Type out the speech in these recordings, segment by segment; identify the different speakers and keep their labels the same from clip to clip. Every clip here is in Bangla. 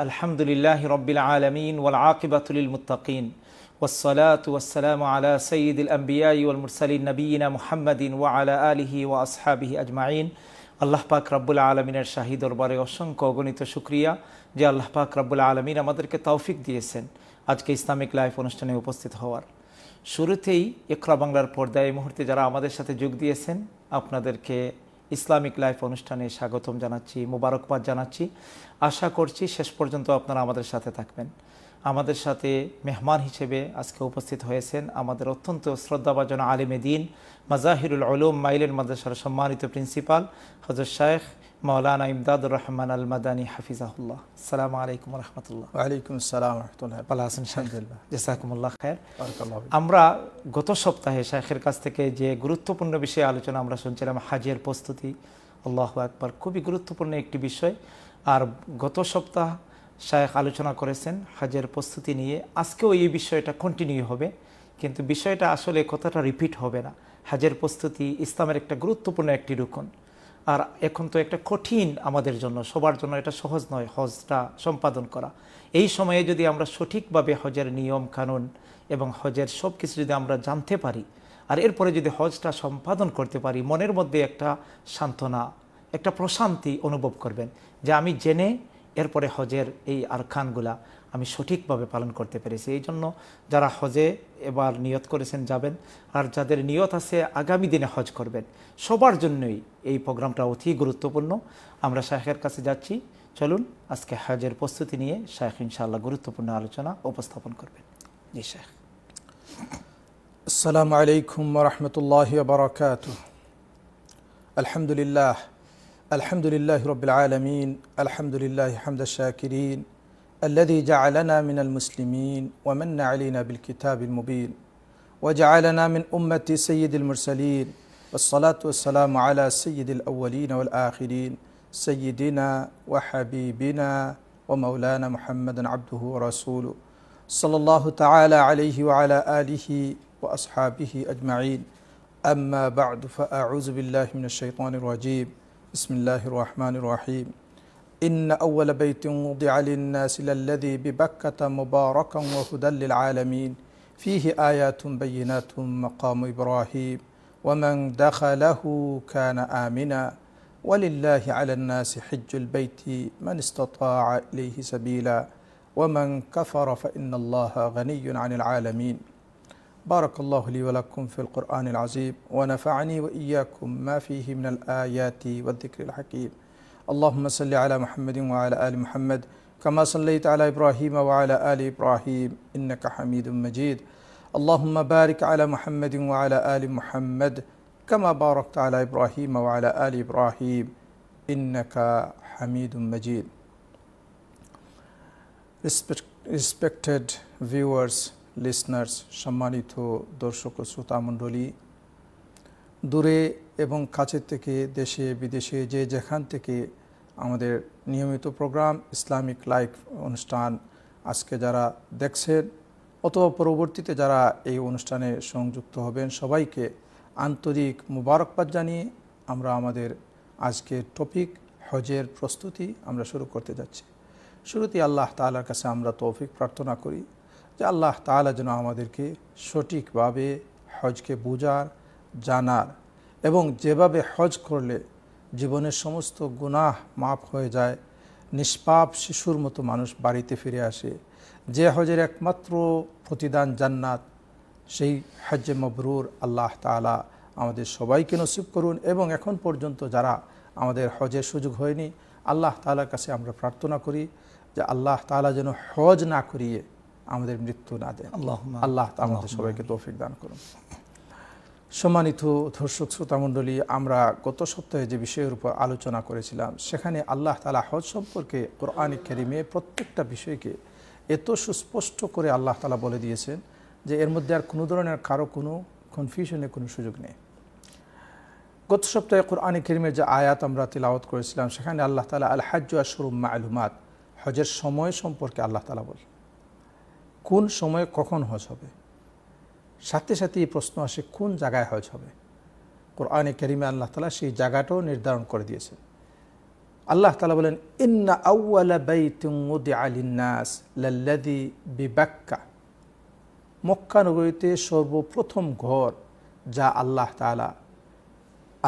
Speaker 1: الحمد لله رب العالمين والعاقبة للمتقين والصلاة والسلام على سيد الأنبياء والمرسلين نبينا محمد وعلى آله وأصحابه أجمعين আল্লাহ পাক রব্বুল আলমিনের শাহী দরবারে অসংখ্য অগণিত সুক্রিয়া যে আল্লাহ পাক রব্বুল আলমিন আমাদেরকে তৌফিক দিয়েছেন আজকে ইসলামিক লাইফ অনুষ্ঠানে উপস্থিত হওয়ার শুরুতেই একরা বাংলার পর্দায় এই মুহূর্তে যারা আমাদের সাথে যোগ দিয়েছেন আপনাদেরকে ইসলামিক লাইফ অনুষ্ঠানে স্বাগতম জানাচ্ছি মোবারকবাদ জানাচ্ছি আশা করছি শেষ পর্যন্ত আপনারা আমাদের সাথে থাকবেন আমাদের সাথে মেহমান হিসেবে আজকে উপস্থিত হয়েছেন আমাদের অত্যন্ত শ্রদ্ধাভাজন আলিমে দিন মাজাহিরুল আলম মাইলেন মাদ্রাসার সম্মানিত প্রিন্সিপাল হজর শায়েখ মৌলানা ইমদাদুর রহমান আল মাদানী হাফিজাহুল্লাহ সালাম আলাইকুম রহমতুল্লাহ আলাইকুম সালাম রহমতুল্লাহ হাসান শাহদুল্লাহ জেসাকুমুল্লাহ খায়ের আমরা গত সপ্তাহে শেখের কাছ থেকে যে গুরুত্বপূর্ণ বিষয়ে আলোচনা আমরা শুনছিলাম হাজের প্রস্তুতি আল্লাহ একবার খুবই গুরুত্বপূর্ণ একটি বিষয় আর গত সপ্তাহ শায়েখ আলোচনা করেছেন হাজের প্রস্তুতি নিয়ে আজকেও এই বিষয়টা কন্টিনিউ হবে কিন্তু বিষয়টা আসলে কথাটা রিপিট হবে না হাজের প্রস্তুতি ইসলামের একটা গুরুত্বপূর্ণ একটি রুকন আর এখন তো একটা কঠিন আমাদের জন্য সবার জন্য এটা সহজ নয় হজটা সম্পাদন করা এই সময়ে যদি আমরা সঠিকভাবে হজের নিয়ম কানুন এবং হজের সব কিছু যদি আমরা জানতে পারি আর এরপরে যদি হজটা সম্পাদন করতে পারি মনের মধ্যে একটা সান্ত্বনা একটা প্রশান্তি অনুভব করবেন যে আমি জেনে এরপরে হজের এই আরখানগুলা আমি সঠিকভাবে পালন করতে পেরেছি এই জন্য যারা হজে এবার নিয়ত করেছেন যাবেন আর যাদের নিয়ত আছে আগামী দিনে হজ করবেন সবার জন্যই এই প্রোগ্রামটা অতি গুরুত্বপূর্ণ আমরা শাহের কাছে যাচ্ছি চলুন আজকে হজের প্রস্তুতি নিয়ে শাহ ইনশাল্লাহ গুরুত্বপূর্ণ আলোচনা উপস্থাপন করবেন জি শাহ
Speaker 2: আসসালাম আলাইকুম রহমতুল্লাহ বারকাত আলহামদুলিল্লাহ আলহামদুলিল্লাহ রবিল আলমিন আলহামদুলিল্লাহ হামদ শাকিরিন الذي جعلنا من المسلمين ومن علينا بالكتاب المبين وجعلنا من أمة سيد المرسلين والصلاة والسلام على سيد الأولين والآخرين سيدنا وحبيبنا ومولانا محمد عبده ورسوله صلى الله تعالى عليه وعلى آله وأصحابه أجمعين أما بعد فأعوذ بالله من الشيطان الرجيم بسم الله الرحمن الرحيم إن أول بيت وضع للناس للذي ببكة مباركا وهدى للعالمين فيه آيات بينات مقام إبراهيم ومن دخله كان آمنا ولله على الناس حج البيت من استطاع إليه سبيلا ومن كفر فإن الله غني عن العالمين بارك الله لي ولكم في القرآن العظيم ونفعني وإياكم ما فيه من الآيات والذكر الحكيم اللهم صل على محمد وعلى آل محمد كما صليت على إبراهيم وعلى آل إبراهيم إنك حميد مجيد اللهم بارك على محمد وعلى آل محمد كما باركت على إبراهيم وعلى آل إبراهيم إنك حميد مجيد Respected viewers, listeners, সম্মানিত দর্শক শ্রোতামণ্ডলী দূরে এবং কাছের থেকে দেশে বিদেশে যে যেখান থেকে আমাদের নিয়মিত প্রোগ্রাম ইসলামিক লাইফ অনুষ্ঠান আজকে যারা দেখছেন অথবা পরবর্তীতে যারা এই অনুষ্ঠানে সংযুক্ত হবেন সবাইকে আন্তরিক মুবারকবাদ জানিয়ে আমরা আমাদের আজকের টপিক হজের প্রস্তুতি আমরা শুরু করতে যাচ্ছি শুরুতেই আল্লাহ তালার কাছে আমরা তৌফিক প্রার্থনা করি যে আল্লাহ তালা যেন আমাদেরকে সঠিকভাবে হজকে বোঝার জানার এবং যেভাবে হজ করলে জীবনের সমস্ত গুনাহ মাফ হয়ে যায় নিষ্পাপ শিশুর মতো মানুষ বাড়িতে ফিরে আসে যে হজের একমাত্র প্রতিদান জান্নাত সেই হজ্জে মবরুর আল্লাহ তালা আমাদের সবাইকে নসিব করুন এবং এখন পর্যন্ত যারা আমাদের হজের সুযোগ হয়নি আল্লাহ তালার কাছে আমরা প্রার্থনা করি যে আল্লাহ তালা যেন হজ না করিয়ে আমাদের মৃত্যু না দেন আল্লাহ আল্লাহ আমাদের সবাইকে তৌফিক দান করুন সম্মানিত দর্শক শ্রোতামণ্ডলী আমরা গত সপ্তাহে যে বিষয়ের উপর আলোচনা করেছিলাম সেখানে আল্লাহ তালা হজ সম্পর্কে কোরআন কেরিমে প্রত্যেকটা বিষয়কে এত সুস্পষ্ট করে আল্লাহ তালা বলে দিয়েছেন যে এর মধ্যে আর কোনো ধরনের কারো কোনো কনফিউশনের কোনো সুযোগ নেই গত সপ্তাহে কোরআন কেরিমের যে আয়াত আমরা তিলাওয়াত করেছিলাম সেখানে আল্লাহ তালা আল হাজ আশরুম্মা আলুমাত হজের সময় সম্পর্কে আল্লাহ তালা বল কোন সময়ে কখন হজ হবে সাথে সাথে এই প্রশ্ন আসে কোন জায়গায় হজ হবে কোরআনে কেরিমে আল্লাহ তালা সেই জায়গাটাও নির্ধারণ করে দিয়েছেন আল্লাহ তালা বলেন ইন্না আউ্লা লাল্লাদি বিবাক্কা মক্কা নগরীতে সর্বপ্রথম ঘর যা আল্লাহ তালা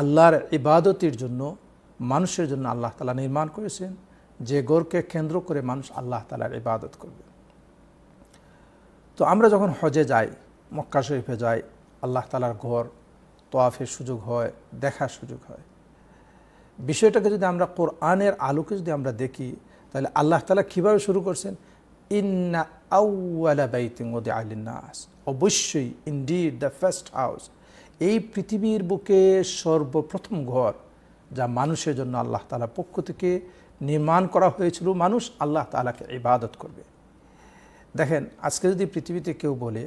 Speaker 2: আল্লাহর ইবাদতির জন্য মানুষের জন্য আল্লাহ তালা নির্মাণ করেছেন যে গড়কে কেন্দ্র করে মানুষ আল্লাহ তালার ইবাদত করবে তো আমরা যখন হজে যাই মক্কা শরীফে যায় আল্লাহ তালার ঘর তোয়াফের সুযোগ হয় দেখার সুযোগ হয় বিষয়টাকে যদি আমরা কোরআনের আলোকে যদি আমরা দেখি তাহলে আল্লাহ তালা কীভাবে শুরু করছেন ইন্না আউ্লা বাইতিং ওদে আলিনাস অবশ্যই ইন্ডিড দ্য ফার্স্ট হাউস এই পৃথিবীর বুকে সর্বপ্রথম ঘর যা মানুষের জন্য আল্লাহ তালার পক্ষ থেকে নির্মাণ করা হয়েছিল মানুষ আল্লাহ তালাকে ইবাদত করবে দেখেন আজকে যদি পৃথিবীতে কেউ বলে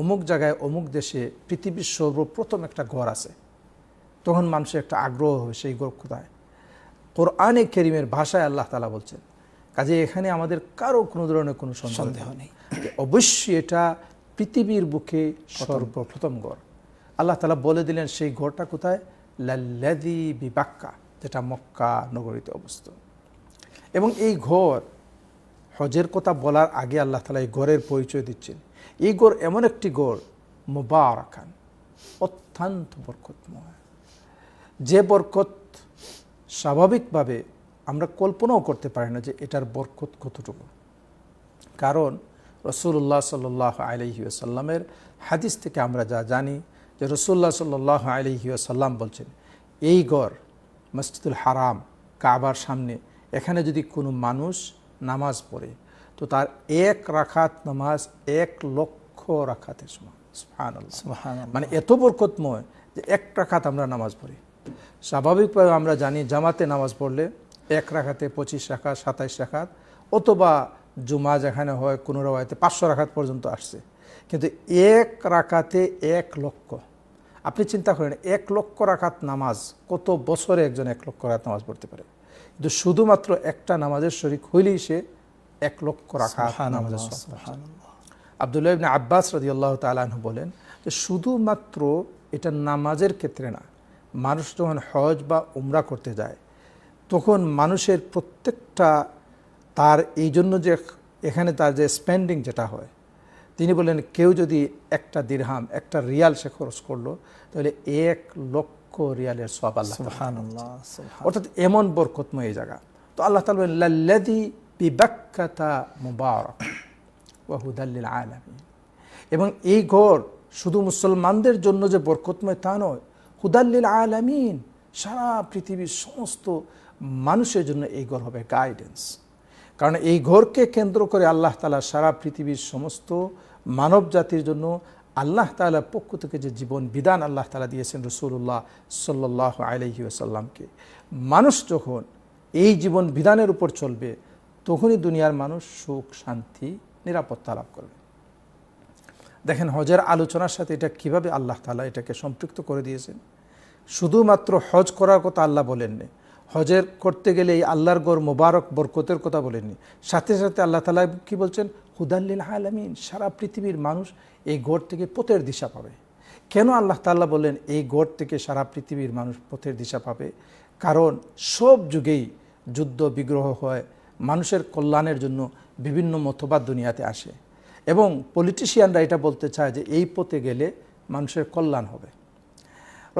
Speaker 2: অমুক জায়গায় অমুক দেশে পৃথিবীর সর্বপ্রথম একটা ঘর আছে তখন মানুষের একটা আগ্রহ হবে সেই ঘর কোথায় কোরআনে কেরিমের ভাষায় আল্লাহ তালা বলছেন কাজে এখানে আমাদের কারো কোনো ধরনের কোনো সন্দেহ নেই অবশ্যই এটা পৃথিবীর বুকে সর্বপ্রথম ঘর আল্লাহ তালা বলে দিলেন সেই ঘরটা কোথায় লাল্লাদি বিবাক্কা যেটা মক্কা নগরীতে অবস্থিত এবং এই ঘর হজের কথা বলার আগে আল্লাহ তালা এই ঘরের পরিচয় দিচ্ছেন এই গড় এমন একটি গড় মোবারকান অত্যন্ত বরকতময় যে বরকত স্বাভাবিকভাবে আমরা কল্পনাও করতে পারি না যে এটার বরকত কতটুকু কারণ রসুল্লাহ সাল্লাহ আলহিউসাল্লামের হাদিস থেকে আমরা যা জানি যে রসুল্লাহ সাল্লাহ আসাল্লাম বলছেন এই গড় মসজিদুল হারাম কাবার সামনে এখানে যদি কোনো মানুষ নামাজ পড়ে তো তার এক রাখাত নামাজ এক লক্ষ রাখাতে সমান মানে এত বরকতময় যে এক রাখাত আমরা নামাজ পড়ি স্বাভাবিকভাবে আমরা জানি জামাতে নামাজ পড়লে এক রাখাতে পঁচিশ রাখাত সাতাইশ রাখাত অথবা জুমা যেখানে হয় কোনো রায়তে পাঁচশো রাখাত পর্যন্ত আসছে কিন্তু এক রাখাতে এক লক্ষ আপনি চিন্তা করেন এক লক্ষ রাখাত নামাজ কত বছরে একজন এক লক্ষ রাখাত নামাজ পড়তে পারে কিন্তু শুধুমাত্র একটা নামাজের শরীর হইলেই সে এক লক্ষ রাখা আবদুল্লাহ আব্বাস রাজি আল্লাহ তালাহ বলেন যে শুধুমাত্র এটা নামাজের ক্ষেত্রে না মানুষ যখন হজ বা উমরা করতে যায় তখন মানুষের প্রত্যেকটা তার এই জন্য যে এখানে তার যে স্পেন্ডিং যেটা হয় তিনি বলেন কেউ যদি একটা দীর্হাম একটা রিয়াল সে খরচ করলো তাহলে এক লক্ষ রিয়ালের সব আল্লাহ অর্থাৎ এমন বরকতময় এই জায়গা তো আল্লাহ তালা বিবাক্কাতা মুবারক ওয়াহুদাল্লিল আলামিন এবং এই ঘর শুধু মুসলমানদের জন্য যে বরকতময় তা নয় হুদাল্লিল আলামিন সারা পৃথিবীর সমস্ত মানুষের জন্য এই ঘর হবে গাইডেন্স কারণ এই ঘরকে কেন্দ্র করে আল্লাহ তালা সারা পৃথিবীর সমস্ত মানব জাতির জন্য আল্লাহ তালার পক্ষ থেকে যে জীবন বিধান আল্লাহ তালা দিয়েছেন রসুল্লাহ সাল্লাহ আলহিউসাল্লামকে আসাল্লামকে মানুষ যখন এই জীবন বিধানের উপর চলবে তখনই দুনিয়ার মানুষ সুখ শান্তি নিরাপত্তা লাভ করবে দেখেন হজের আলোচনার সাথে এটা কিভাবে আল্লাহ তালা এটাকে সম্পৃক্ত করে দিয়েছেন শুধুমাত্র হজ করার কথা আল্লাহ বলেননি হজের করতে গেলে এই আল্লাহর গড় মোবারক বরকতের কথা বলেননি সাথে সাথে আল্লাহ তালা কি বলছেন হুদাল্লিল হায়ালামিন সারা পৃথিবীর মানুষ এই গড় থেকে পথের দিশা পাবে কেন আল্লাহ তাল্লাহ বলেন এই গড় থেকে সারা পৃথিবীর মানুষ পথের দিশা পাবে কারণ সব যুগেই যুদ্ধ বিগ্রহ হয় মানুষের কল্যাণের জন্য বিভিন্ন মতবাদ দুনিয়াতে আসে এবং পলিটিশিয়ানরা এটা বলতে চায় যে এই পথে গেলে মানুষের কল্যাণ হবে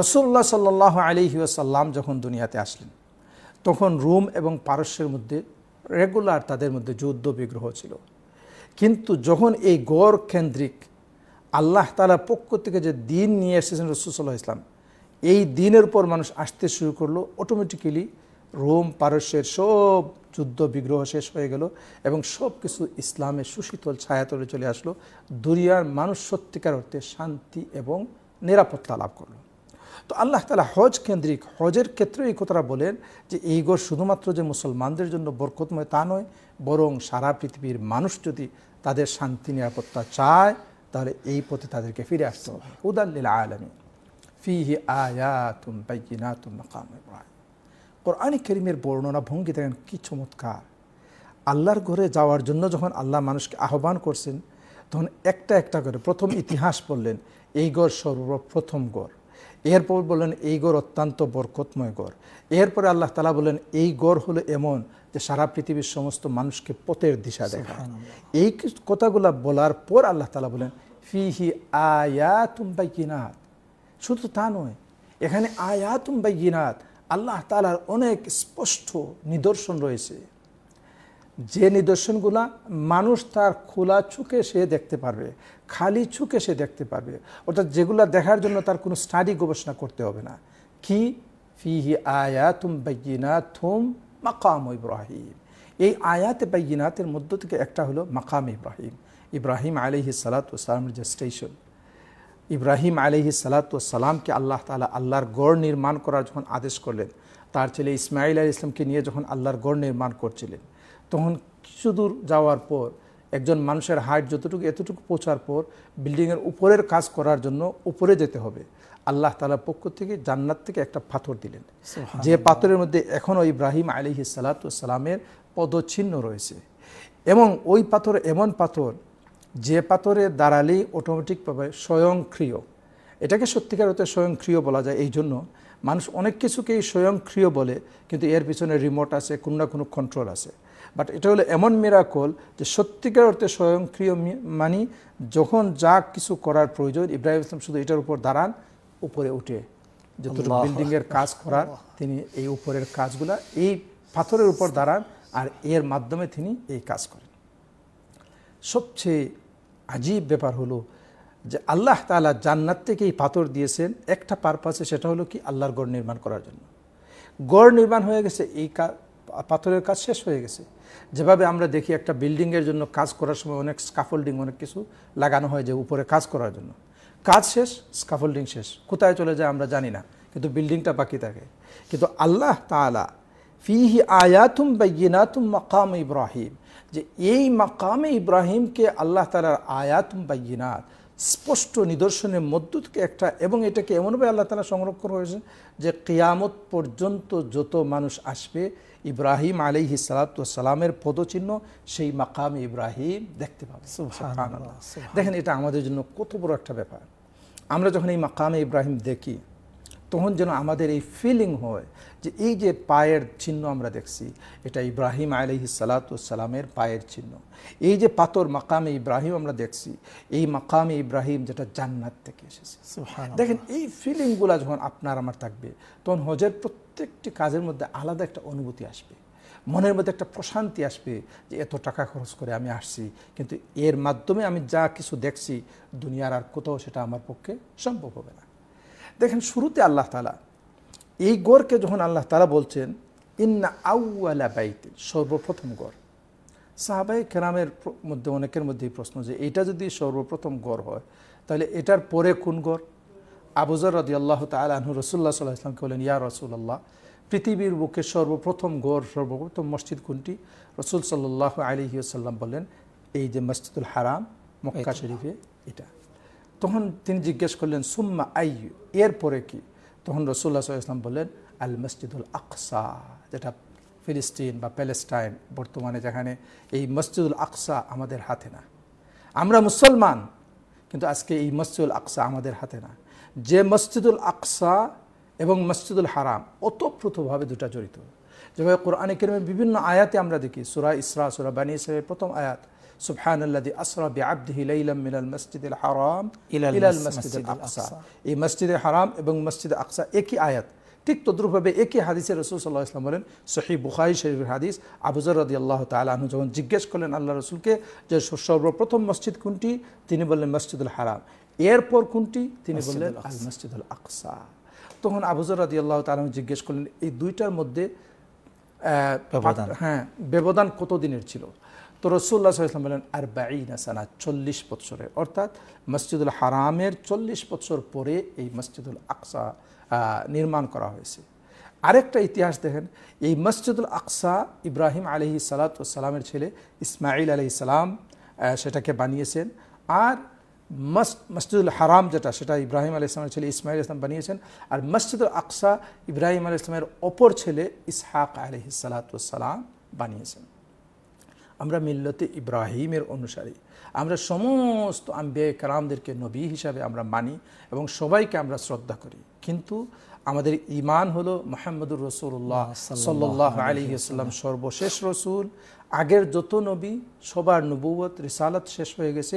Speaker 2: রসুল্লাহ সাল্লাহ আলিহাসাল্লাম যখন দুনিয়াতে আসলেন তখন রোম এবং পারস্যের মধ্যে রেগুলার তাদের মধ্যে যুদ্ধ বিগ্রহ ছিল কিন্তু যখন এই গড় কেন্দ্রিক আল্লাহ তালার পক্ষ থেকে যে দিন নিয়ে এসেছেন রসুল্লাহ ইসলাম এই দিনের পর মানুষ আসতে শুরু করলো অটোমেটিক্যালি রোম পারস্যের সব যুদ্ধ বিগ্রহ শেষ হয়ে গেল এবং সব কিছু ইসলামের সুশীতল তলে চলে আসলো দুনিয়ার মানুষ সত্যিকার অর্থে শান্তি এবং নিরাপত্তা লাভ করলো তো আল্লাহ তালা হজ কেন্দ্রিক হজের ক্ষেত্রে এই কথাটা বলেন যে এই গোর শুধুমাত্র যে মুসলমানদের জন্য বরকতময় তা নয় বরং সারা পৃথিবীর মানুষ যদি তাদের শান্তি নিরাপত্তা চায় তাহলে এই পথে তাদেরকে ফিরে আসতে হবে উদাল্লিল আলমী ফিহি আয়াতুম বাইনাতুম মাকাম ইব্রাহিম কোরআনে করিমের বর্ণনা ভঙ্গি দেখেন কী চমৎকার আল্লাহর ঘরে যাওয়ার জন্য যখন আল্লাহ মানুষকে আহ্বান করছেন তখন একটা একটা করে প্রথম ইতিহাস বললেন এই গড় সর্বপ্রথম গড় এরপর বললেন এই গড় অত্যন্ত বরকতময় গড় এরপরে আল্লাহ তালা বললেন এই গড় হলো এমন যে সারা পৃথিবীর সমস্ত মানুষকে পথের দিশা দেখায় এই কথাগুলা বলার পর আল্লাহ তালা বলেন ফিহি আয়া তুমি কিনাত শুধু তা নয় এখানে আয়া তুমি গিনাত আল্লাহ তালার অনেক স্পষ্ট নিদর্শন রয়েছে যে নিদর্শনগুলা মানুষ তার খোলা চোখে সে দেখতে পারবে খালি চোখে সে দেখতে পারবে অর্থাৎ যেগুলা দেখার জন্য তার কোনো স্টাডি গবেষণা করতে হবে না কি ফিহি আয়া তুম বাইনা থুম মাকাম ইব্রাহিম এই আয়াতে বাইনাতের মধ্য থেকে একটা হলো মাকাম ইব্রাহিম ইব্রাহিম আলিহি সালাত ওসালামের যে স্টেশন ইব্রাহিম আলিহি সালাতামকে আল্লাহ তালা আল্লাহর গড় নির্মাণ করার যখন আদেশ করলেন তার ছেলে ইসমাইল আল ইসলামকে নিয়ে যখন আল্লাহর গড় নির্মাণ করছিলেন তখন কিছু দূর যাওয়ার পর একজন মানুষের হাইট যতটুকু এতটুকু পৌঁছার পর বিল্ডিংয়ের উপরের কাজ করার জন্য উপরে যেতে হবে আল্লাহ তালার পক্ষ থেকে জান্নাত থেকে একটা পাথর দিলেন যে পাথরের মধ্যে এখনও ইব্রাহিম আলিহি সালাতামের পদচ্ছিন্ন রয়েছে এবং ওই পাথর এমন পাথর যে পাথরে দাঁড়ালেই অটোমেটিকভাবে স্বয়ংক্রিয় এটাকে সত্যিকার অর্থে স্বয়ংক্রিয় বলা যায় এই জন্য মানুষ অনেক কিছুকেই স্বয়ংক্রিয় বলে কিন্তু এর পিছনে রিমোট আছে কোনো না কোনো কন্ট্রোল আছে বাট এটা হলো এমন মেরাকল যে সত্যিকার অর্থে স্বয়ংক্রিয় মানি যখন যা কিছু করার প্রয়োজন ইব্রাহিম ইসলাম শুধু এটার উপর দাঁড়ান উপরে উঠে যতটুকু বিল্ডিংয়ের কাজ করার তিনি এই উপরের কাজগুলা এই পাথরের উপর দাঁড়ান আর এর মাধ্যমে তিনি এই কাজ করেন সবচেয়ে আজীব ব্যাপার হলো যে আল্লাহ তালা জান্নাত থেকে এই পাথর দিয়েছেন একটা পারপাসে সেটা হলো কি আল্লাহর গড় নির্মাণ করার জন্য গড় নির্মাণ হয়ে গেছে এই পাথরের কাজ শেষ হয়ে গেছে যেভাবে আমরা দেখি একটা বিল্ডিংয়ের জন্য কাজ করার সময় অনেক স্কাফোল্ডিং অনেক কিছু লাগানো হয় যে উপরে কাজ করার জন্য কাজ শেষ স্কাফোল্ডিং শেষ কোথায় চলে যায় আমরা জানি না কিন্তু বিল্ডিংটা বাকি থাকে কিন্তু আল্লাহ তালা ফিহি আয়াতুম ইনাতুম মাকাম ইব্রাহিম যে এই মাকামে ইব্রাহিমকে আল্লাহ তালার আয়াত বাইনাত স্পষ্ট নিদর্শনের থেকে একটা এবং এটাকে এমনভাবে আল্লাহ তালা সংরক্ষণ হয়েছে যে কিয়ামত পর্যন্ত যত মানুষ আসবে ইব্রাহিম আলী হিসালাতামের পদচিহ্ন সেই মাকাম ইব্রাহিম দেখতে পাবে দেখেন এটা আমাদের জন্য কত বড় একটা ব্যাপার আমরা যখন এই মাকামে ইব্রাহিম দেখি তখন যেন আমাদের এই ফিলিং হয় যে এই যে পায়ের চিহ্ন আমরা দেখছি এটা ইব্রাহিম আলহি সালাতামের পায়ের চিহ্ন এই যে পাথর মাকামে ইব্রাহিম আমরা দেখছি এই মাকামে ইব্রাহিম যেটা জান্নাত থেকে এসেছে দেখেন এই ফিলিংগুলা যখন আপনার আমার থাকবে তখন হজের প্রত্যেকটি কাজের মধ্যে আলাদা একটা অনুভূতি আসবে মনের মধ্যে একটা প্রশান্তি আসবে যে এত টাকা খরচ করে আমি আসছি কিন্তু এর মাধ্যমে আমি যা কিছু দেখছি দুনিয়ার আর কোথাও সেটা আমার পক্ষে সম্ভব হবে না দেখেন শুরুতে আল্লাহ তালা এই গড়কে যখন আল্লাহ তালা বলছেন ইন্না আউ্লা বাইতে সর্বপ্রথম গড় সাহাবাই কেরামের মধ্যে অনেকের মধ্যেই প্রশ্ন যে এটা যদি সর্বপ্রথম গড় হয় তাহলে এটার পরে কোন গড় আবুজর রদি আল্লাহ তালু রসুল্লাহ সাল্লাহ ইসলামকে বলেন ইয়া রসুল্লাহ পৃথিবীর বুকে সর্বপ্রথম গড় সর্বপ্রথম মসজিদ কোনটি রসুল সাল্লাহ আলিহিসাল্লাম বলেন এই যে মসজিদুল হারাম মক্কা শরীফে এটা তখন তিনি জিজ্ঞেস করলেন সুম্মা আই এরপরে কি তখন রসুল্লাহ ইসলাম বললেন আল মসজিদুল আকসা যেটা ফিলিস্তিন বা প্যালেস্টাইন বর্তমানে যেখানে এই মসজিদুল আকসা আমাদের হাতে না আমরা মুসলমান কিন্তু আজকে এই মসজিদুল আকসা আমাদের হাতে না যে মসজিদুল আকসা এবং মসজিদুল হারাম অতপ্রতভাবে দুটা জড়িত যেভাবে কোরআনে কেরমে বিভিন্ন আয়াতে আমরা দেখি সুরা ইসরা সুরা বানী ইসলামের প্রথম আয়াত সুবহান আল্লাদি আসরা বিআবদিহি লাইলাম মিনাল মসজিদুল হারাম ইলাল মসজিদুল আকসা এই মসজিদে হারাম এবং মসজিদে আকসা একই আয়াত ঠিক তদ্রুপভাবে একই হাদিসে রসুল সাল্লাহ ইসলাম বলেন সহি বুখারি শরীফের হাদিস আবুজর রদি আল্লাহ তালু যখন জিজ্ঞেস করলেন আল্লাহ রসুলকে যে সর্বপ্রথম মসজিদ কোনটি তিনি বললেন মসজিদুল হারাম এরপর কোনটি তিনি বললেন আল মসজিদুল আকসা তখন আবুজর রদি আল্লাহ তালু জিজ্ঞেস করলেন এই দুইটার মধ্যে হ্যাঁ ব্যবধান কত দিনের ছিল তো রসুল্লাহ সাল্লাম বলেন আর বাইনা সানা চল্লিশ বৎসরের অর্থাৎ মসজিদুল হারামের চল্লিশ বৎসর পরে এই মসজিদুল আকসা নির্মাণ করা হয়েছে আরেকটা ইতিহাস দেখেন এই মসজিদুল আকসা ইব্রাহিম আলহি সালাতামের ছেলে ইসমাইল আলি সালাম সেটাকে বানিয়েছেন আর মসজিদুল হারাম যেটা সেটা ইব্রাহিম আলি ইসলামের ছেলে ইসমাইল ইসলাম বানিয়েছেন আর মসজিদুল আকসা ইব্রাহিম আলি ইসলামের অপর ছেলে ইসহাক আলহি সালাতাম বানিয়েছেন আমরা মিল্লতে ইব্রাহিমের অনুসারী আমরা সমস্ত আম্বিয়া কালামদেরকে নবী হিসাবে আমরা মানি এবং সবাইকে আমরা শ্রদ্ধা করি কিন্তু আমাদের ইমান হলো মোহাম্মদুর রসুল্লাহ সাল্লাহ আলী আসসালাম সর্বশেষ রসুল আগের যত নবী সবার নবুয়ত রিসালাত শেষ হয়ে গেছে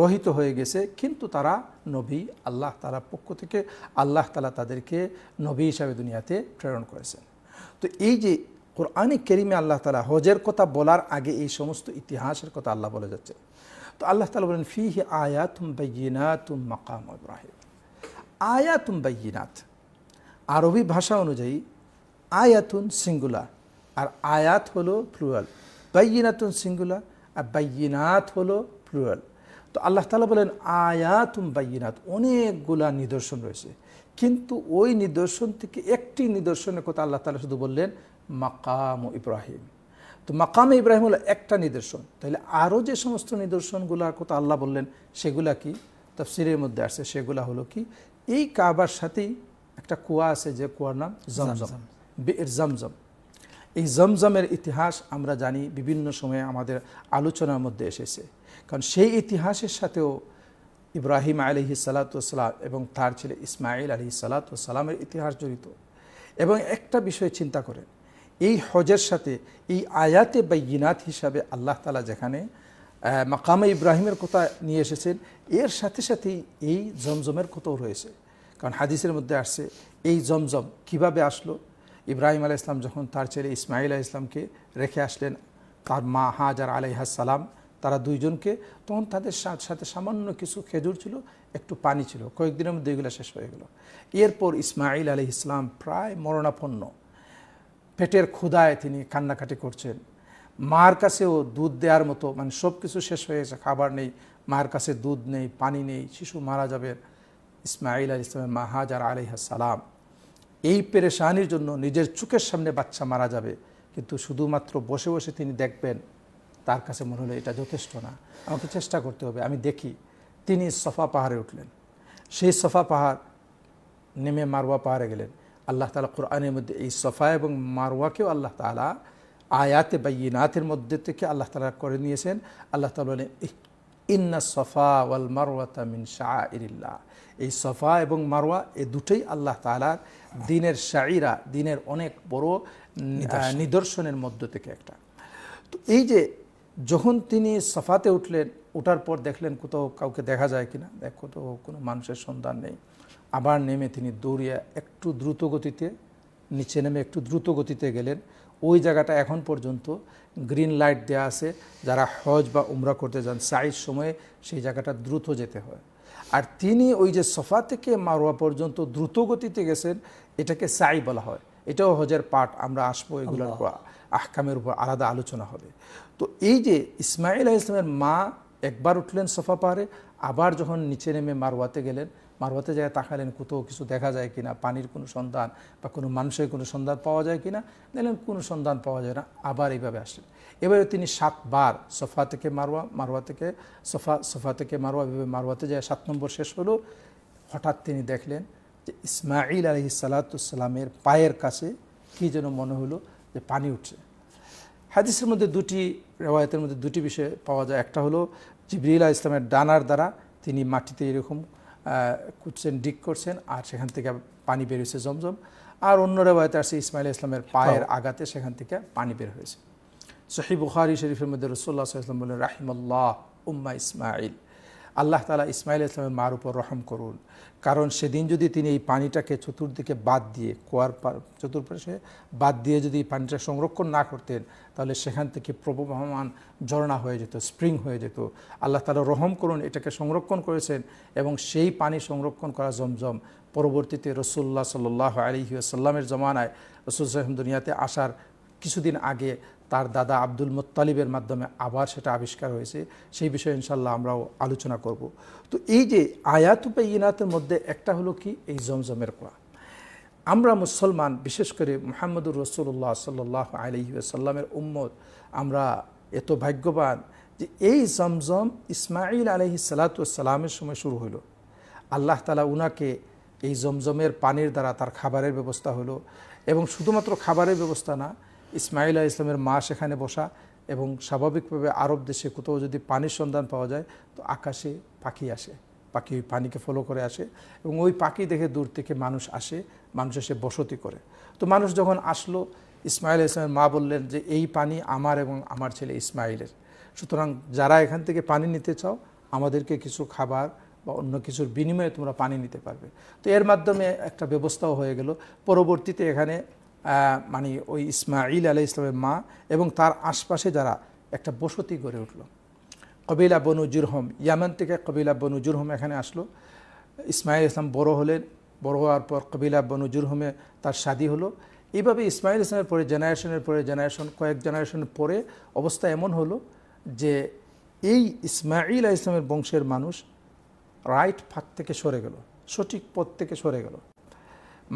Speaker 2: রহিত হয়ে গেছে কিন্তু তারা নবী আল্লাহ তালার পক্ষ থেকে আল্লাহ তালা তাদেরকে নবী হিসাবে দুনিয়াতে প্রেরণ করেছেন তো এই যে কোরআনে কেরিমে আল্লাহ তালা হজের কথা বলার আগে এই সমস্ত ইতিহাসের কথা আল্লাহ বলে যাচ্ছে তো আল্লাহ তালা বলেন আয়া তুম বাইনা তুম মাকাম ইব্রাহিম আয়াতুম বাইনাথ আরবি ভাষা অনুযায়ী আয়াতুন সিঙ্গুলার আর আয়াত হলো ফ্লুয়াল বাইনাতুন সিঙ্গুলার আর বাইনাথ হলো ফ্লুয়াল তো আল্লাহ তালা বলেন আয়াতুম বাইনাথ অনেকগুলা নিদর্শন রয়েছে কিন্তু ওই নিদর্শন থেকে একটি নিদর্শনের কথা আল্লাহ তালা শুধু বললেন মাকাম ইব্রাহিম তো মাকাম ইব্রাহিম হলো একটা নিদর্শন তাহলে আরও যে সমস্ত নিদর্শনগুলোর কথা আল্লাহ বললেন সেগুলা কি তফসিরের মধ্যে আসে সেগুলা হলো কি এই কাবার সাথেই একটা কুয়া আছে যে কুয়ার নাম জমজম বের জমজম এই জমজমের ইতিহাস আমরা জানি বিভিন্ন সময়ে আমাদের আলোচনার মধ্যে এসেছে কারণ সেই ইতিহাসের সাথেও ইব্রাহিম আলহি সালাতাম এবং তার ছেলে ইসমাইল আলহি সালাতামের ইতিহাস জড়িত এবং একটা বিষয়ে চিন্তা করেন এই হজের সাথে এই আয়াতে বা ইনাত হিসাবে আল্লাহ তালা যেখানে মাকামে ইব্রাহিমের কথা নিয়ে এসেছেন এর সাথে সাথে এই জমজমের কথাও রয়েছে কারণ হাদিসের মধ্যে আসছে এই জমজম কিভাবে আসলো ইব্রাহিম আলাহ ইসলাম যখন তার ছেলে ইসমাইল আলাহ ইসলামকে রেখে আসলেন তার মা হাজার আলাইহা সালাম তারা দুইজনকে তখন তাদের সাথে সামান্য কিছু খেজুর ছিল একটু পানি ছিল কয়েকদিনের মধ্যে এগুলো শেষ হয়ে গেল এরপর ইসমাইল আলি ইসলাম প্রায় মরণাপন্ন পেটের ক্ষুদায় তিনি কান্নাকাটি করছেন মার কাছেও দুধ দেওয়ার মতো মানে সব কিছু শেষ হয়ে গেছে খাবার নেই মার কাছে দুধ নেই পানি নেই শিশু মারা যাবে ইসমাইল আল ইসলামের মাহাজার হাজার সালাম এই পেরেশানির জন্য নিজের চোখের সামনে বাচ্চা মারা যাবে কিন্তু শুধুমাত্র বসে বসে তিনি দেখবেন তার কাছে মনে হলো এটা যথেষ্ট না আমাকে চেষ্টা করতে হবে আমি দেখি তিনি সফা পাহাড়ে উঠলেন সেই সফা পাহাড় নেমে মারওয়া পাহাড়ে গেলেন আল্লাহ তালা কোরআনের মধ্যে এই সফা এবং মারওয়াকেও আল্লাহ তালা আয়াতে বা ইনাতের মধ্যে থেকে আল্লাহ তালা করে নিয়েছেন আল্লাহ তালা ইন্না সফা ওয়াল মারওয়া মিন শাহ এই সফা এবং মারওয়া এ দুটোই আল্লাহ তালার দিনের শাইরা দিনের অনেক বড় নিদর্শনের মধ্য থেকে একটা তো এই যে যখন তিনি সফাতে উঠলেন ওঠার পর দেখলেন কোথাও কাউকে দেখা যায় কিনা দেখ কোথাও কোনো মানুষের সন্ধান নেই আবার নেমে তিনি দৌড়িয়া একটু দ্রুত গতিতে নিচে নেমে একটু দ্রুত গতিতে গেলেন ওই জায়গাটা এখন পর্যন্ত গ্রিন লাইট দেয়া আছে যারা হজ বা উমরা করতে যান সাইজ সময়ে সেই জায়গাটা দ্রুত যেতে হয় আর তিনি ওই যে সফা থেকে মারোয়া পর্যন্ত দ্রুত গতিতে গেছেন এটাকে সাই বলা হয় এটাও হজের পাঠ আমরা আসবো এগুলোর উপর আহকামের উপর আলাদা আলোচনা হবে তো এই যে ইসমাইল ইসলামের মা একবার উঠলেন সফা পাহাড়ে আবার যখন নিচে নেমে মারোয়াতে গেলেন মারবাতে যায় তাকালেন কোথাও কিছু দেখা যায় কিনা পানির কোনো সন্ধান বা কোনো মানুষের কোনো সন্ধান পাওয়া যায় কিনা দেখলেন কোনো সন্ধান পাওয়া যায় না আবার এইভাবে আসলেন এবারে তিনি সাতবার সোফা থেকে মারোয়া মারোয়া থেকে সোফা সোফা থেকে মারোয়া এভাবে মারোয়াতে যায় সাত নম্বর শেষ হলো হঠাৎ তিনি দেখলেন যে ইসমাইল আলহি সালাতামের পায়ের কাছে কি যেন মনে হলো যে পানি উঠছে হাদিসের মধ্যে দুটি রেওয়ায়তের মধ্যে দুটি বিষয় পাওয়া যায় একটা হলো জিবরিলা ইসলামের ডানার দ্বারা তিনি মাটিতে এরকম কুটছেন ডিক করছেন আর সেখান থেকে পানি হয়েছে জমজম আর অন্য রেবায়তে আসছে ইসমাইল ইসলামের পায়ের হ্যাঁ। আঘাতে সেখান থেকে পানি বের হয়েছে সহি বুখারি শরীফের মধ্যে রসোল্লা ইসলাম বললেন রাহিমাল্লাহ উম্মা ইসমাইল আল্লাহ তালা ইসমাইল ইসলামের মার উপর রহম করুন কারণ সেদিন যদি তিনি এই পানিটাকে চতুর্দিকে বাদ দিয়ে কুয়ার চতুর্পাশে বাদ দিয়ে যদি পানিটা সংরক্ষণ না করতেন তাহলে সেখান থেকে প্রবহমান ঝর্ণা হয়ে যেত স্প্রিং হয়ে যেত আল্লাহ তালা রহম করুন এটাকে সংরক্ষণ করেছেন এবং সেই পানি সংরক্ষণ করা জমজম পরবর্তীতে রসুল্লাহ সাল্লাহ আলহি জমানায় রসুল সাহেম দুনিয়াতে আসার কিছুদিন আগে তার দাদা আব্দুল মোত্তালিবের মাধ্যমে আবার সেটা আবিষ্কার হয়েছে সেই বিষয়ে ইনশাল্লাহ আমরাও আলোচনা করব তো এই যে আয়াতুপে ইনাতের মধ্যে একটা হলো কি এই জমজমের কোয়া আমরা মুসলমান বিশেষ করে মোহাম্মদুর রসুল্লাহ সাল্লাহ আলহি সাল্লামের উম্মত আমরা এত ভাগ্যবান যে এই জমজম ইসমাইল আলহি সালাতামের সময় শুরু হলো আল্লাহ তালা উনাকে এই জমজমের পানির দ্বারা তার খাবারের ব্যবস্থা হলো এবং শুধুমাত্র খাবারের ব্যবস্থা না ইসমাইল আল ইসলামের মা সেখানে বসা এবং স্বাভাবিকভাবে আরব দেশে কোথাও যদি পানির সন্ধান পাওয়া যায় তো আকাশে পাখি আসে পাখি ওই পানিকে ফলো করে আসে এবং ওই পাখি দেখে দূর থেকে মানুষ আসে মানুষ এসে বসতি করে তো মানুষ যখন আসলো ইসমাইল ইসলামের মা বললেন যে এই পানি আমার এবং আমার ছেলে ইসমাইলের সুতরাং যারা এখান থেকে পানি নিতে চাও আমাদেরকে কিছু খাবার বা অন্য কিছুর বিনিময়ে তোমরা পানি নিতে পারবে তো এর মাধ্যমে একটা ব্যবস্থাও হয়ে গেল পরবর্তীতে এখানে মানে ওই ইসমাইল আলাই ইসলামের মা এবং তার আশপাশে যারা একটা বসতি গড়ে উঠল কবিলা বনু জুরহম ইয়ামান থেকে কবিলা বনু জুরহম এখানে আসলো ইসমাইল ইসলাম বড় হলেন বড় হওয়ার পর কবিলা বনু জুরহমে তার শাদি হলো এইভাবে ইসমাইল ইসলামের পরে জেনারেশনের পরে জেনারেশন কয়েক জেনারেশন পরে অবস্থা এমন হলো যে এই ইসমাইল ইসলামের বংশের মানুষ রাইট ফাঁক থেকে সরে গেল সঠিক পথ থেকে সরে গেল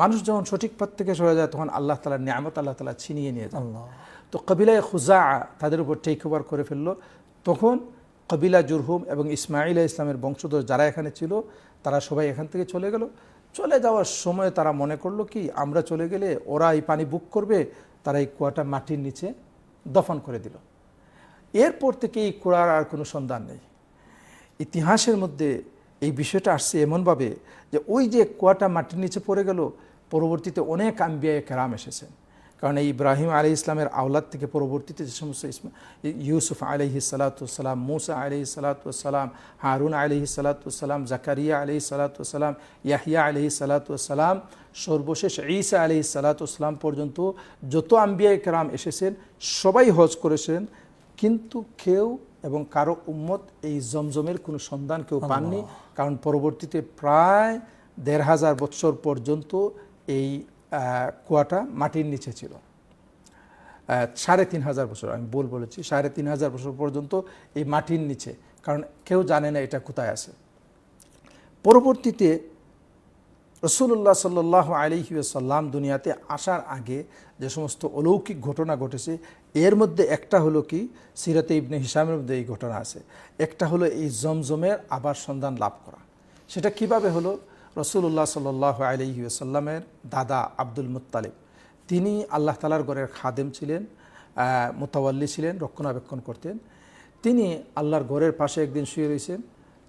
Speaker 2: মানুষ যখন সঠিক পথ থেকে সরে যায় তখন আল্লাহ তালা নিয়ামত আল্লাহ তালা ছিনিয়ে নিয়ে যায় তো কবিলায় খুজা তাদের উপর টেক ওভার করে ফেললো তখন কবিলা জুরহুম এবং ইসমাইল ইসলামের বংশধর যারা এখানে ছিল তারা সবাই এখান থেকে চলে গেল চলে যাওয়ার সময় তারা মনে করলো কি আমরা চলে গেলে ওরা এই পানি বুক করবে তারা এই কুয়াটা মাটির নিচে দফন করে দিল এরপর থেকে এই কুয়ার আর কোনো সন্ধান নেই ইতিহাসের মধ্যে এই বিষয়টা আসছে এমনভাবে যে ওই যে কুয়াটা মাটির নিচে পড়ে গেল পরবর্তীতে অনেক আম্বিয়ায় কেরাম এসেছেন কারণ এই ইব্রাহিম আলি ইসলামের আওলাদ থেকে পরবর্তীতে যে সমস্ত ইউসুফ আলহি সালাতাম মুসা আলহি সালাতাম হারুন আলহি সালাতাম জাকারিয়া আলহি সালাতাম ইয়াহিয়া আলহি সালাতাম সর্বশেষ ঈসা আলহি সালাতাম পর্যন্ত যত আম্বিয়ায় কেরাম এসেছেন সবাই হজ করেছেন কিন্তু কেউ এবং কারো উম্মত এই জমজমের কোনো সন্ধান কেউ পাননি কারণ পরবর্তীতে প্রায় দেড় হাজার বৎসর পর্যন্ত এই কুয়াটা মাটির নিচে ছিল সাড়ে তিন হাজার বছর আমি বল বলেছি সাড়ে তিন হাজার বছর পর্যন্ত এই মাটির নিচে কারণ কেউ জানে না এটা কোথায় আছে পরবর্তীতে রসুল্লাহ সাল্লাহ আলিহাসাল্লাম দুনিয়াতে আসার আগে যে সমস্ত অলৌকিক ঘটনা ঘটেছে এর মধ্যে একটা হলো কি সিরাতে ইবনে হিসামের মধ্যে এই ঘটনা আছে একটা হলো এই জমজমের আবার সন্ধান লাভ করা সেটা কিভাবে হলো রসুল্লাহ সাল্লাহ আলিহাসাল্লামের দাদা আব্দুল মুতালিব তিনি আল্লাহ তালার ঘরের খাদেম ছিলেন মোতাওয়াল্লি ছিলেন রক্ষণাবেক্ষণ করতেন তিনি আল্লাহর ঘরের পাশে একদিন শুয়ে রয়েছেন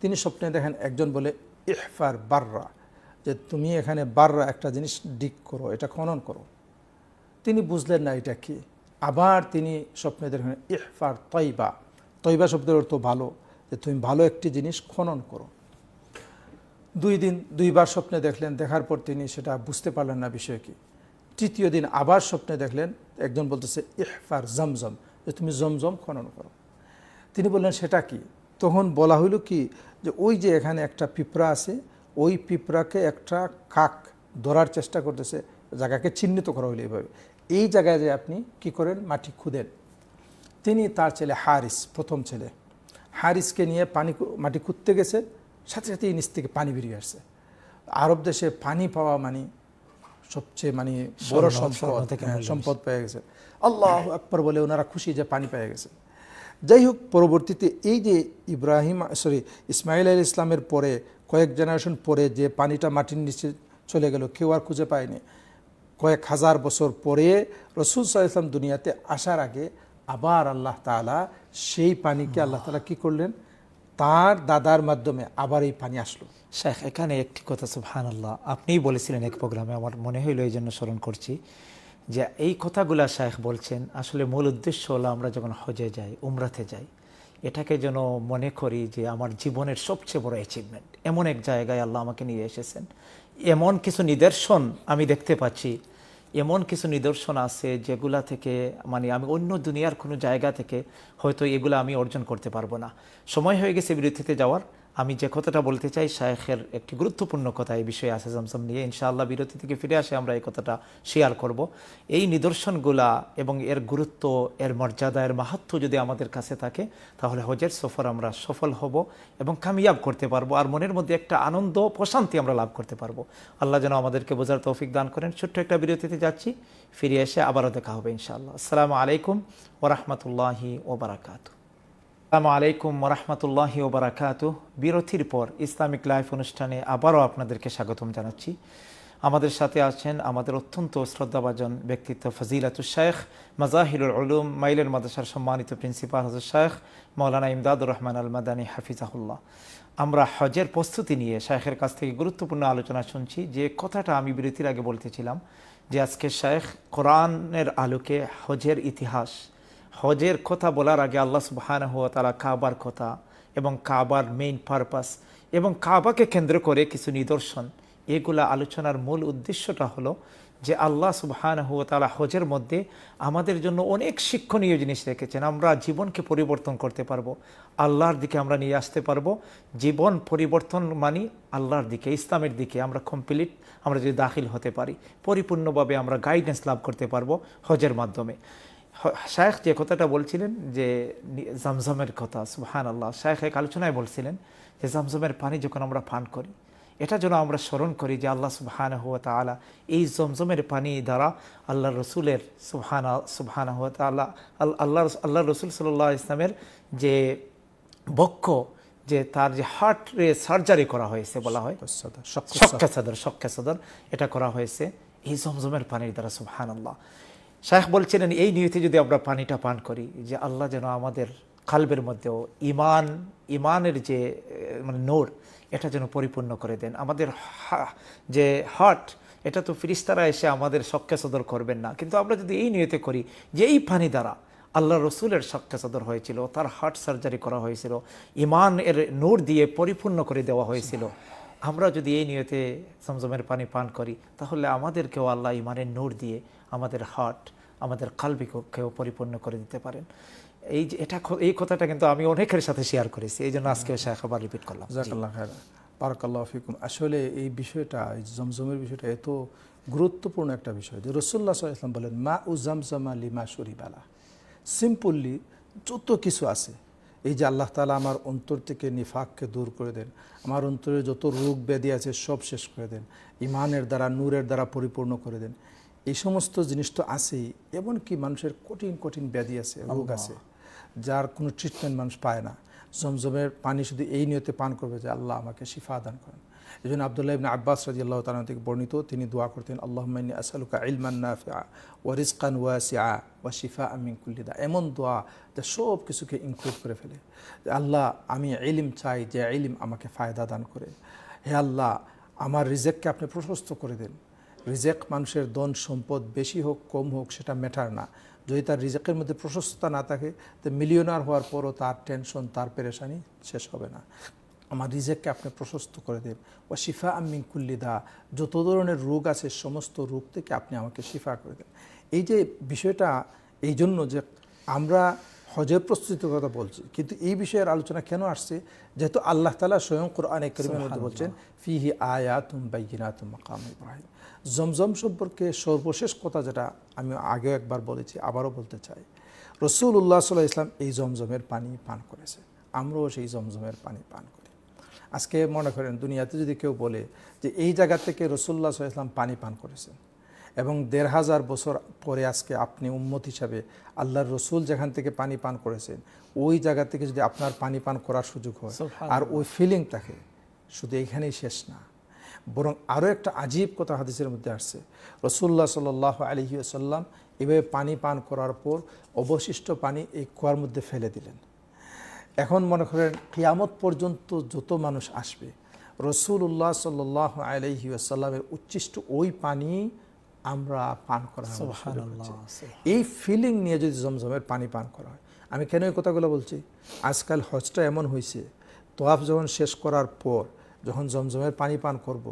Speaker 2: তিনি স্বপ্নে দেখেন একজন বলে ইহফার বাররা যে তুমি এখানে বাররা একটা জিনিস ডিক করো এটা খনন করো তিনি বুঝলেন না এটা কি আবার তিনি স্বপ্নে দেখেন ইহফার তৈবা তৈবা শব্দের অর্থ ভালো যে তুমি ভালো একটি জিনিস খনন করো দুই দিন দুইবার স্বপ্নে দেখলেন দেখার পর তিনি সেটা বুঝতে পারলেন না বিষয় কি তৃতীয় দিন আবার স্বপ্নে দেখলেন একজন বলতেছে ইহফার জমজম যে তুমি জমজম খনন করো তিনি বললেন সেটা কি তখন বলা হইল কি যে ওই যে এখানে একটা পিঁপড়া আছে ওই পিঁপড়াকে একটা কাক ধরার চেষ্টা করতেছে জায়গাকে চিহ্নিত করা হলো এইভাবে এই জায়গায় যে আপনি কি করেন মাটি খুঁদেন তিনি তার ছেলে হারিস প্রথম ছেলে হারিসকে নিয়ে পানি মাটি খুঁজতে গেছে সাথে সাথে এই নিচ থেকে পানি বেরিয়ে আসছে আরব দেশে পানি পাওয়া মানে সবচেয়ে মানে বড় সম্পদ সম্পদ হ্যাঁ, পেয়ে গেছে আল্লাহ একবার বলে ওনারা খুশি যে পানি পেয়ে গেছে যাই হোক পরবর্তীতে এই যে ইব্রাহিম সরি ইসমাইল আল ইসলামের পরে কয়েক জেনারেশন পরে যে পানিটা মাটির নিচে চলে গেল কেউ আর খুঁজে পায়নি কয়েক হাজার বছর পরে রসুল সাল্লাম দুনিয়াতে আসার আগে আবার আল্লাহ তালা সেই পানিকে আল্লাহ
Speaker 1: তালা কি করলেন তার দাদার মাধ্যমে আবার এই পানি আসলো শেখ এখানে একটি কথা সুবহান আল্লাহ আপনিই বলেছিলেন এক প্রোগ্রামে আমার মনে হইল এই জন্য স্মরণ করছি যে এই কথাগুলা শেখ বলছেন আসলে মূল উদ্দেশ্য হলো আমরা যখন হজে যাই উমরাতে যাই এটাকে যেন মনে করি যে আমার জীবনের সবচেয়ে বড় অ্যাচিভমেন্ট এমন এক জায়গায় আল্লাহ আমাকে নিয়ে এসেছেন এমন কিছু নিদর্শন আমি দেখতে পাচ্ছি এমন কিছু নিদর্শন আছে যেগুলা থেকে মানে আমি অন্য দুনিয়ার কোনো জায়গা থেকে হয়তো এগুলো আমি অর্জন করতে পারবো না সময় হয়ে গেছে বিরতিতে যাওয়ার আমি যে কথাটা বলতে চাই শায়েখের একটি গুরুত্বপূর্ণ কথা এই বিষয়ে আছে জমসম নিয়ে ইনশাআল্লাহ বিরতি থেকে ফিরে আসে আমরা এই কথাটা শেয়ার করব এই নিদর্শনগুলা এবং এর গুরুত্ব এর মর্যাদা এর মাহাত্ম যদি আমাদের কাছে থাকে তাহলে হজের সফর আমরা সফল হব এবং কামিয়াব করতে পারবো আর মনের মধ্যে একটা আনন্দ প্রশান্তি আমরা লাভ করতে পারবো আল্লাহ যেন আমাদেরকে বোঝার তৌফিক দান করেন ছোট্ট একটা বিরতিতে যাচ্ছি ফিরে এসে আবারও দেখা হবে ইনশাআল্লাহ আসসালামু আলাইকুম ওরহমতুল্লাহি ওবরাকাতু আসসালামু আলাইকুম ওরহমতুল্লাহি ওবরাকাত বিরতির পর ইসলামিক লাইফ অনুষ্ঠানে আবারও আপনাদেরকে স্বাগতম জানাচ্ছি আমাদের সাথে আছেন আমাদের অত্যন্ত শ্রদ্ধাভাজন ব্যক্তিত্ব ফজিলাতুল শেখ মাজাহিরুল আলুম মাইলের মাদাসার সম্মানিত প্রিন্সিপাল হজর শেখ মৌলানা ইমদাদুর রহমান আল মাদানী হাফিজাহুল্লাহ আমরা হজের প্রস্তুতি নিয়ে শেখের কাছ থেকে গুরুত্বপূর্ণ আলোচনা শুনছি যে কথাটা আমি বিরতির আগে বলতেছিলাম যে আজকে শেখ কোরআনের আলোকে হজের ইতিহাস হজের কথা বলার আগে আল্লাহ সুবাহান হুয়া তারা কাবার কথা এবং কাবার মেইন পারপাস এবং কাবাকে কেন্দ্র করে কিছু নিদর্শন এগুলা আলোচনার মূল উদ্দেশ্যটা হলো যে আল্লাহ সুবহান হুয়া তালা হজের মধ্যে আমাদের জন্য অনেক শিক্ষণীয় জিনিস রেখেছেন আমরা জীবনকে পরিবর্তন করতে পারবো আল্লাহর দিকে আমরা নিয়ে আসতে পারবো জীবন পরিবর্তন মানি আল্লাহর দিকে ইসলামের দিকে আমরা কমপ্লিট আমরা যদি দাখিল হতে পারি পরিপূর্ণভাবে আমরা গাইডেন্স লাভ করতে পারবো হজের মাধ্যমে শায়েখ যে কথাটা বলছিলেন যে জামজমের কথা সুহান আল্লাহ শায়েখ এক আলোচনায় বলছিলেন যে জমজমের পানি যখন আমরা পান করি এটা যেন আমরা স্মরণ করি যে আল্লাহ সুবহান হুয়া তালা এই জমজমের পানি দ্বারা আল্লাহ রসুলের সুবহান সুবহান হুয়া তালা আল্লাহ আল্লাহ রসুল সাল্লাহ ইসলামের যে বক্ষ যে তার যে হার্ট রে সার্জারি করা হয়েছে বলা হয় সদর সক্ষা সদর এটা করা হয়েছে এই জমজমের পানির দ্বারা সুবহান আল্লাহ শাহ বলছিলেন এই নিয়তে যদি আমরা পানিটা পান করি যে আল্লাহ যেন আমাদের কালবের মধ্যেও ইমান ইমানের যে মানে নোর এটা যেন পরিপূর্ণ করে দেন আমাদের যে হার্ট এটা তো ফিরিস্তারা এসে আমাদের সক্ষে সদর করবেন না কিন্তু আমরা যদি এই নিয়তে করি যে এই পানি দ্বারা আল্লাহ রসুলের সক্ষে সদর হয়েছিল তার হার্ট সার্জারি করা হয়েছিল ইমান এর নোর দিয়ে পরিপূর্ণ করে দেওয়া হয়েছিল আমরা যদি এই নিয়তে জমজমের পানি পান করি তাহলে আমাদেরকেও আল্লাহ ইমানের নোর দিয়ে আমাদের হার্ট আমাদের কালবিকক্ষেও পরিপূর্ণ করে দিতে পারেন এই যে এটা এই কথাটা কিন্তু আমি অনেকের সাথে শেয়ার করেছি এই জন্য আজকেও সে একবার রিপিট করলাম জাকাল্লাহ ফিকুম আসলে এই
Speaker 2: বিষয়টা জমজমের বিষয়টা এত গুরুত্বপূর্ণ একটা বিষয় যে রসুল্লাহ সাল্লাম বলেন মা উ জমজমা লিমা শরিবালা সিম্পললি যত কিছু আছে এই যে আল্লাহ তালা আমার অন্তর থেকে নিফাককে দূর করে দেন আমার অন্তরে যত রোগ ব্যাধি আছে সব শেষ করে দেন ইমানের দ্বারা নূরের দ্বারা পরিপূর্ণ করে দেন এই সমস্ত জিনিস তো আছেই এমনকি মানুষের কঠিন কঠিন ব্যাধি আছে রোগ আছে যার কোনো ট্রিটমেন্ট মানুষ পায় না জমজমের পানি শুধু এই নিয়তে পান করবে যে আল্লাহ আমাকে শিফা দান করেন এই জন্য আবদুল্লাহ ইবিন আব্বাস রাজি আল্লাহ তালা থেকে বর্ণিত তিনি দোয়া করতেন আল্লাহ আসলুকা ইলমান নাফিয়া ওয়ারিস খান ওয়াসিয়া ওয়া শিফা আমিন কুল্লিদা এমন দোয়া যা সব কিছুকে ইনক্লুড করে ফেলে আল্লাহ আমি এলিম চাই যে এলিম আমাকে ফায়দা দান করে হে আল্লাহ আমার রিজেককে আপনি প্রশস্ত করে দেন রিজেক মানুষের ধন সম্পদ বেশি হোক কম হোক সেটা ম্যাটার না যদি তার রিজেকের মধ্যে প্রশস্ততা না থাকে তো মিলিয়নার হওয়ার পরও তার টেনশন তার পেরেশানি শেষ হবে না আমার রিজেককে আপনি প্রশস্ত করে দেন ও শিফা আমিন কুল্লিদা যত ধরনের রোগ আছে সমস্ত রোগ থেকে আপনি আমাকে শিফা করে দেন এই যে বিষয়টা এই জন্য যে আমরা হজের প্রস্তুতির কথা বলছি কিন্তু এই বিষয়ের আলোচনা কেন আসছে যেহেতু আল্লাহ তালা স্বয়ং কোরআনে করিমের মধ্যে বলছেন ফিহি আয়া তুম বাইনা তুম মাকাম ইব্রাহিম জমজম সম্পর্কে সর্বশেষ কথা যেটা আমি আগেও একবার বলেছি আবারও বলতে চাই রসুল উল্লাহ সাল্লাহ ইসলাম এই জমজমের পানি পান করেছে আমরাও সেই জমজমের পানি পান করি আজকে মনে করেন দুনিয়াতে যদি কেউ বলে যে এই জায়গা থেকে রসুল্লাহ সাল্লাহ ইসলাম পানি পান করেছেন এবং দেড় হাজার বছর পরে আজকে আপনি উম্মত হিসাবে আল্লাহর রসুল যেখান থেকে পানি পান করেছেন ওই জায়গা থেকে যদি আপনার পানি পান করার সুযোগ হয় আর ওই ফিলিংটাকে শুধু এখানেই শেষ না বরং আরও একটা আজীব কথা হাদিসের মধ্যে আসছে রসুল্লাহ সাল আলহি আসাল্লাম এভাবে পানি পান করার পর অবশিষ্ট পানি এই কুয়ার মধ্যে ফেলে দিলেন এখন মনে করেন কিয়ামত পর্যন্ত যত মানুষ আসবে রসুল্লাহ সাল্লাহ আলহি আসাল্লামের উচ্ছিষ্ট ওই পানি আমরা পান করা এই ফিলিং নিয়ে যদি জমজমের পানি পান করা হয় আমি কেন এই কথাগুলো বলছি আজকাল হজটা এমন হয়েছে তোয়াফ যখন শেষ করার পর যখন জমজমের পানি পান করব।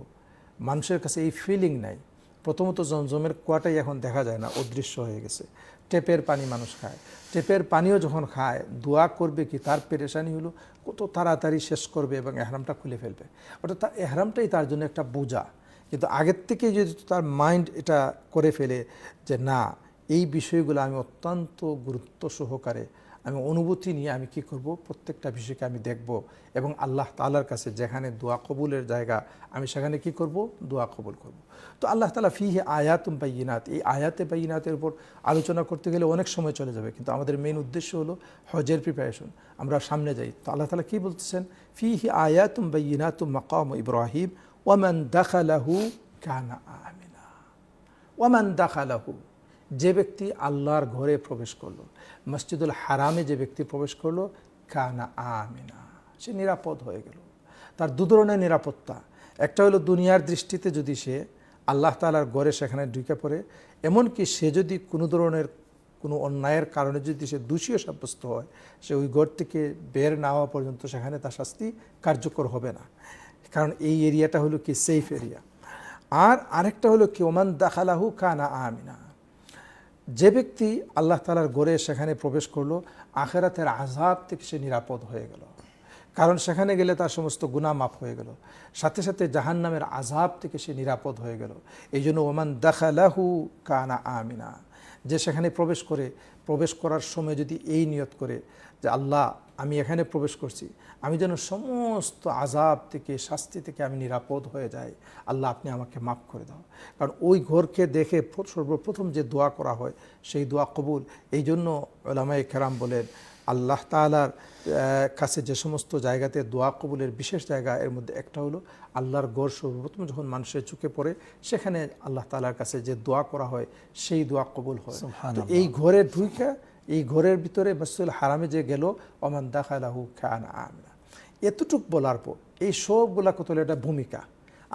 Speaker 2: মানুষের কাছে এই ফিলিং নাই প্রথমত জমজমের কোয়াটাই এখন দেখা যায় না অদৃশ্য হয়ে গেছে টেপের পানি মানুষ খায় টেপের পানিও যখন খায় দোয়া করবে কি তার পেরেশানি হলো কত তাড়াতাড়ি শেষ করবে এবং এহরামটা খুলে ফেলবে ওটা এহরামটাই তার জন্য একটা বোঝা কিন্তু আগের থেকে যদি তার মাইন্ড এটা করে ফেলে যে না এই বিষয়গুলো আমি অত্যন্ত গুরুত্ব সহকারে আমি অনুভূতি নিয়ে আমি কি করব প্রত্যেকটা বিষয়কে আমি দেখব এবং আল্লাহ তালার কাছে যেখানে দোয়া কবুলের জায়গা আমি সেখানে কি করব দোয়া কবুল করব। তো আল্লাহ তালা ফিহে আয়াতুম ইনাত এই আয়াতে ইনাতের উপর আলোচনা করতে গেলে অনেক সময় চলে যাবে কিন্তু আমাদের মেন উদ্দেশ্য হলো হজের প্রিপারেশন আমরা সামনে যাই তো আল্লাহ তালা কী বলতেছেন ফিহি আয়াতুম বাইনাতুম মকাম ইব্রাহিম ওয়ামান দাখালাহু কানা আমিনা ওয়ামান দাখালাহু যে ব্যক্তি আল্লাহর ঘরে প্রবেশ করলো মসজিদুল হারামে যে ব্যক্তি প্রবেশ করলো কানা আমিনা সে নিরাপদ হয়ে গেল তার দু ধরনের নিরাপত্তা একটা হলো দুনিয়ার দৃষ্টিতে যদি সে আল্লাহ তালার গড়ে সেখানে ঢুকে পড়ে এমনকি সে যদি কোনো ধরনের কোনো অন্যায়ের কারণে যদি সে দোষীয় সাব্যস্ত হয় সে ওই গড় থেকে বের না হওয়া পর্যন্ত সেখানে তার শাস্তি কার্যকর হবে না কারণ এই এরিয়াটা হলো কি সেফ এরিয়া আর আরেকটা হলো কি ওমান দাখালাহু কানা আমিনা যে ব্যক্তি আল্লাহ তালার গড়ে সেখানে প্রবেশ করলো আখেরাতের আজাব থেকে সে নিরাপদ হয়ে গেল কারণ সেখানে গেলে তার সমস্ত গুণা মাফ হয়ে গেল সাথে সাথে জাহান নামের আজাব থেকে সে নিরাপদ হয়ে গেল এই জন্য ওমান দাখালাহু কানা আমিনা যে সেখানে প্রবেশ করে প্রবেশ করার সময় যদি এই নিয়ত করে যে আল্লাহ আমি এখানে প্রবেশ করছি আমি যেন সমস্ত আজাব থেকে শাস্তি থেকে আমি নিরাপদ হয়ে যাই আল্লাহ আপনি আমাকে মাফ করে দাও কারণ ওই ঘরকে দেখে সর্বপ্রথম যে দোয়া করা হয় সেই দোয়া কবুল এই জন্য ওলামাই খেরাম বলেন আল্লাহ তালার কাছে যে সমস্ত জায়গাতে দোয়া কবুলের বিশেষ জায়গা এর মধ্যে একটা হলো আল্লাহর গড় সর্বপ্রথম যখন মানুষের চোখে পড়ে সেখানে আল্লাহ তালার কাছে যে দোয়া করা হয় সেই দোয়া কবুল হয় এই ঘরের ঢুইকা এই ঘরের ভিতরে মসুল হারামে যে গেল অমান দাখালাহু খান আমনা এতটুক বলার পর এই সবগুলা কত এটা ভূমিকা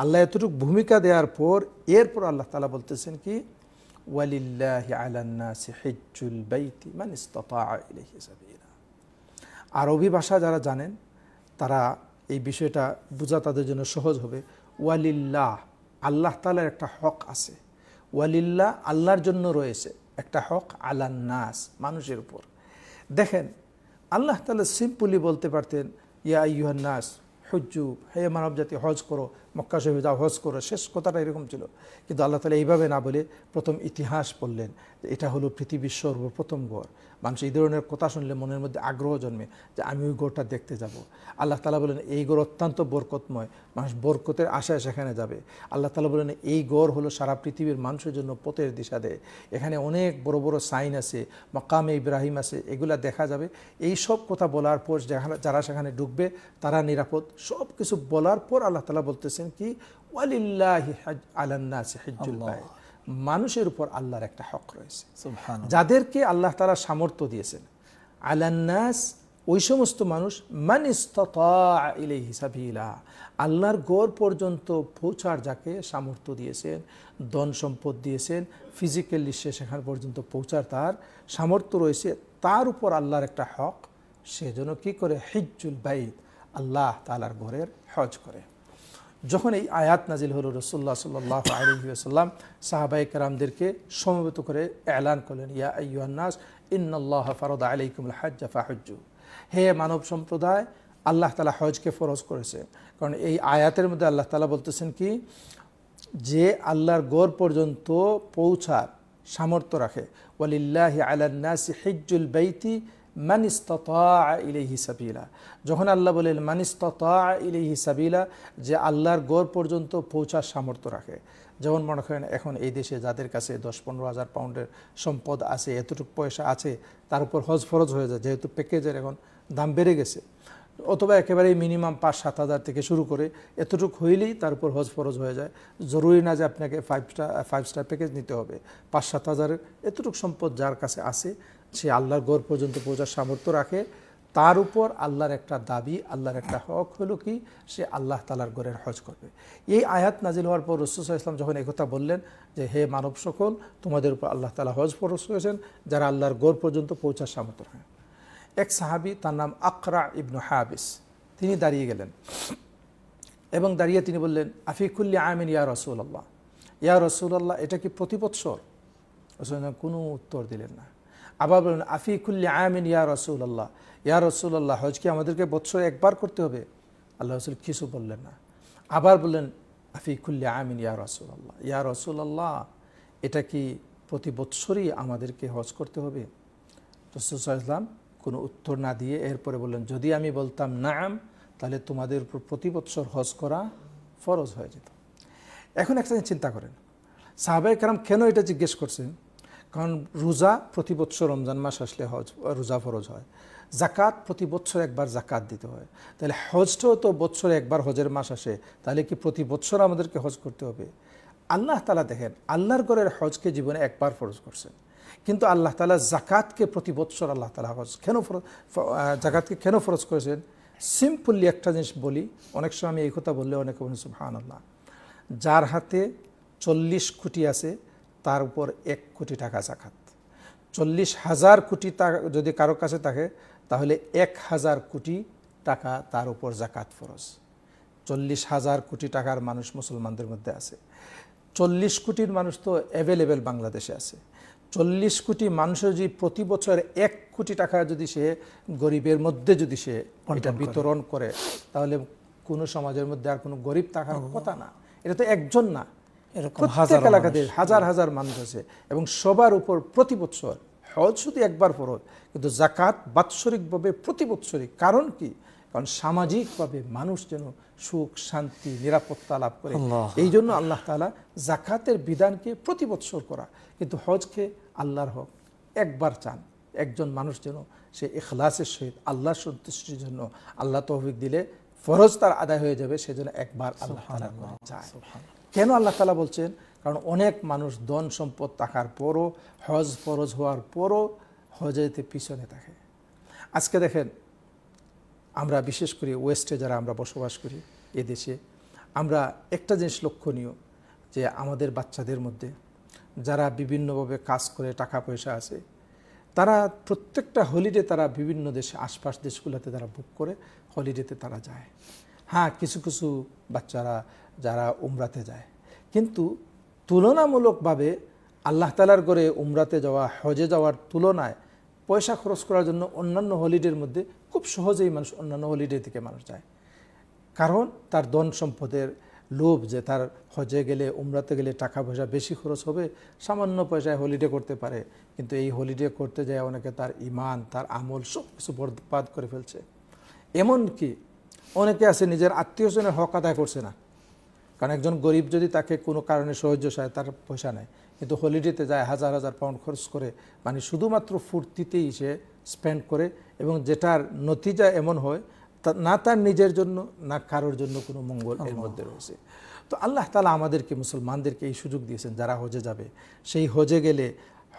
Speaker 2: আল্লাহ এতটুক ভূমিকা দেওয়ার পর এরপর আল্লাহ তালা বলতেছেন কি ওয়ালিল্লাহি আলান্নাসি হিজুল বাইতি মান ইলাইহি সাবিলা আরবি ভাষা যারা জানেন তারা এই বিষয়টা বোঝা তাদের জন্য সহজ হবে ওয়ালিল্লাহ আল্লাহ তালার একটা হক আছে ওয়ালিল্লাহ আল্লাহর জন্য রয়েছে একটা হক আলান্নাস মানুষের উপর দেখেন আল্লাহ তালা সিম্পলি বলতে পারতেন ইয়া ইউহান্নাস হজ্জু হে মানব জাতি হজ করো মক্কা শহীদ হজ করে শেষ কথাটা এরকম ছিল কিন্তু আল্লাহ তালা এইভাবে না বলে প্রথম ইতিহাস পড়লেন এটা হলো পৃথিবীর সর্বপ্রথম গড় মানুষ এই ধরনের কথা শুনলে মনের মধ্যে আগ্রহ জন্মে যে আমি ওই গড়টা দেখতে যাব আল্লাহ তালা বলেন এই গড় অত্যন্ত বরকতময় মানুষ বরকতের আশায় সেখানে যাবে আল্লাহ তালা বলেন এই গড় হলো সারা পৃথিবীর মানুষের জন্য পথের দিশা দেয় এখানে অনেক বড় বড় সাইন আছে মকামে ইব্রাহিম আছে এগুলা দেখা যাবে এই সব কথা বলার পর যেখানে যারা সেখানে ঢুকবে তারা নিরাপদ সব কিছু বলার পর আল্লাহ তালা বলতেছেন কি ওয়ালিল্লাহ আলান্নাস হেজুল্লাহ মানুষের উপর আল্লাহর একটা হক রয়েছে যাদেরকে আল্লাহ তালা সামর্থ্য দিয়েছেন আলান্নাস ওই সমস্ত মানুষ মানে আল্লাহর গড় পর্যন্ত পৌঁছার যাকে সামর্থ্য দিয়েছেন ধন সম্পদ দিয়েছেন ফিজিক্যালি সে সেখান পর্যন্ত পৌঁছার তার সামর্থ্য রয়েছে তার উপর আল্লাহর একটা হক সেজন্য কি করে হিজুল বাইদ আল্লাহ তালার গড়ের হজ করে যখন এই আয়াত নাজিল হল রসুল্লাহ সাল্লাহ আলহিউসাল্লাম সাহাবাই কারামদেরকে সমবেত করে এলান করলেন ইয়া আইয়ান্নাস ইন্নআল্লাহ ফারদ আলাইকুমুল হাজ্জা ফাহজ্জু হে মানব সম্প্রদায় আল্লাহ তালা হজকে ফরজ করেছে কারণ এই আয়াতের মধ্যে আল্লাহ তালা বলতেছেন কি যে আল্লাহর গোর পর্যন্ত পৌঁছার সামর্থ্য রাখে ওয়ালিল্লাহি আলান্নাসি হিজ্জুল বেইতি মানিস্তা ইলেহি সাবিলা যখন আল্লাহ বলেন মানিস্তা ইলেহি সাবিলা যে আল্লাহর গড় পর্যন্ত পৌঁছার সামর্থ্য রাখে যেমন মনে করেন এখন এই দেশে যাদের কাছে দশ পনেরো হাজার পাউন্ডের সম্পদ আছে এতটুকু পয়সা আছে তার উপর হজ ফরজ হয়ে যায় যেহেতু প্যাকেজের এখন দাম বেড়ে গেছে অথবা একেবারে মিনিমাম পাঁচ সাত হাজার থেকে শুরু করে এতটুক হইলেই তার উপর হজ ফরজ হয়ে যায় জরুরি না যে আপনাকে five star five star package নিতে হবে পাঁচ সাত হাজার এতটুক সম্পদ যার কাছে আছে সে আল্লাহর গড় পর্যন্ত পৌঁছার সামর্থ্য রাখে তার উপর আল্লাহর একটা দাবি আল্লাহর একটা হক হলো কি সে আল্লাহ তালার গড়ের হজ করবে এই আয়াত নাজিল হওয়ার পর রসুল ইসলাম যখন একথা বললেন যে হে মানব সকল তোমাদের উপর আল্লাহ তালা হজ ফরস হয়েছেন যারা আল্লাহর গড় পর্যন্ত পৌঁছার সামর্থ্য রাখে এক সাহাবি তার নাম আকরা ইবনু হাবিস তিনি দাঁড়িয়ে গেলেন এবং দাঁড়িয়ে তিনি বললেন আফিকুল্লি আমিন ইয়া রসুল আল্লাহ ইয়া রসুল আল্লাহ এটা কি প্রতি বৎসর কোনো উত্তর দিলেন না আবার বলুন আফিকুল্লি আমিন ইয়া রসুল্লাহ ইয়া রসুল্লাহ হজ কি আমাদেরকে বৎসরে একবার করতে হবে আল্লাহ রসুল কিছু বললেন না আবার বললেন আফি আফিকুল্লি আমিন ইয়া রসুল্লাহ ইয়া রসুল্লাহ এটা কি প্রতি বৎসরই আমাদেরকে হজ করতে হবে রসুল ইসলাম কোনো উত্তর না দিয়ে এরপরে বললেন যদি আমি বলতাম নাম তাহলে তোমাদের উপর প্রতি বৎসর হজ করা ফরজ হয়ে যেত এখন একটা চিন্তা করেন সাহাবাই কারাম কেন এটা জিজ্ঞেস করছেন কারণ রোজা প্রতি বছর রমজান মাস আসলে হজ রোজা ফরজ হয় জাকাত প্রতি বছর একবার জাকাত দিতে হয় তাহলে হজটাও তো বছরে একবার হজের মাস আসে তাহলে কি প্রতি বছর আমাদেরকে হজ করতে হবে আল্লাহ তালা দেখেন আল্লাহর গড়ের হজকে জীবনে একবার ফরজ করছেন কিন্তু আল্লাহ তালা জাকাতকে প্রতি বছর আল্লাহ তালা হজ কেন ফরজ জাকাতকে কেন ফরজ করেছেন সিম্পলি একটা জিনিস বলি অনেক সময় আমি এই কথা বললে অনেকে বলি সুহান আল্লাহ যার হাতে চল্লিশ কোটি আছে তার উপর এক কোটি টাকা জাকাত চল্লিশ হাজার কোটি যদি কারো কাছে থাকে তাহলে এক হাজার কোটি টাকা তার উপর জাকাত ফরজ চল্লিশ হাজার কোটি টাকার মানুষ মুসলমানদের মধ্যে আছে চল্লিশ কোটির মানুষ তো অ্যাভেলেবেল বাংলাদেশে আছে চল্লিশ কোটি মানুষের যদি প্রতি বছর এক কোটি টাকা যদি সে গরিবের মধ্যে যদি সে বিতরণ করে তাহলে কোনো সমাজের মধ্যে আর কোনো গরিব থাকার কথা না এটা তো একজন না
Speaker 1: প্রত্যেক এলাকাতে
Speaker 2: হাজার হাজার মানুষ আছে এবং সবার উপর প্রতি বছর হজ শুধু একবার ফরজ কিন্তু জাকাত বাৎসরিকভাবে প্রতি বৎসরিক কারণ কি কারণ সামাজিকভাবে মানুষ যেন সুখ শান্তি নিরাপত্তা লাভ করে এই জন্য আল্লাহ তালা জাকাতের বিধানকে প্রতি বৎসর করা কিন্তু হজকে আল্লাহর হক একবার চান একজন মানুষ যেন সে এখলাসের সহিত আল্লাহ সন্তুষ্টির জন্য আল্লাহ তহবিক দিলে ফরজ তার আদায় হয়ে যাবে সেজন্য একবার আল্লাহ চায় কেন আল্লাহ তালা বলছেন কারণ অনেক মানুষ ধন সম্পদ থাকার পরও হজ ফরজ হওয়ার পরও হজেতে পিছনে থাকে আজকে দেখেন আমরা বিশেষ করে ওয়েস্টে যারা আমরা বসবাস করি এ দেশে আমরা একটা জিনিস লক্ষণীয় যে আমাদের বাচ্চাদের মধ্যে যারা বিভিন্নভাবে কাজ করে টাকা পয়সা আছে তারা প্রত্যেকটা হলিডে তারা বিভিন্ন দেশে আশপাশ দেশগুলোতে তারা বুক করে হলিডেতে তারা যায় হ্যাঁ কিছু কিছু বাচ্চারা যারা উমরাতে যায় কিন্তু তুলনামূলকভাবে আল্লাহ তালার করে উমরাতে যাওয়া হজে যাওয়ার তুলনায় পয়সা খরচ করার জন্য অন্যান্য হলিডের মধ্যে খুব সহজেই মানুষ অন্যান্য হলিডে থেকে মানুষ যায় কারণ তার ধন সম্পদের লোভ যে তার হজে গেলে উমরাতে গেলে টাকা পয়সা বেশি খরচ হবে সামান্য পয়সায় হলিডে করতে পারে কিন্তু এই হলিডে করতে যায় অনেকে তার ইমান তার আমল সব কিছু বরপাত করে ফেলছে এমনকি অনেকে আছে নিজের আত্মীয়জনের হক আদায় করছে না কারণ একজন গরিব যদি তাকে কোনো কারণে সাহায্য চায় তার পয়সা নেয় কিন্তু হলিডেতে যায় হাজার হাজার পাউন্ড খরচ করে মানে শুধুমাত্র ফুর্তিতেই সে স্পেন্ড করে এবং যেটার নতিজা এমন হয় না তার নিজের জন্য না কারোর জন্য কোনো মঙ্গল এর মধ্যে রয়েছে তো আল্লাহ তালা আমাদেরকে মুসলমানদেরকে এই সুযোগ দিয়েছেন যারা হজে যাবে সেই হজে গেলে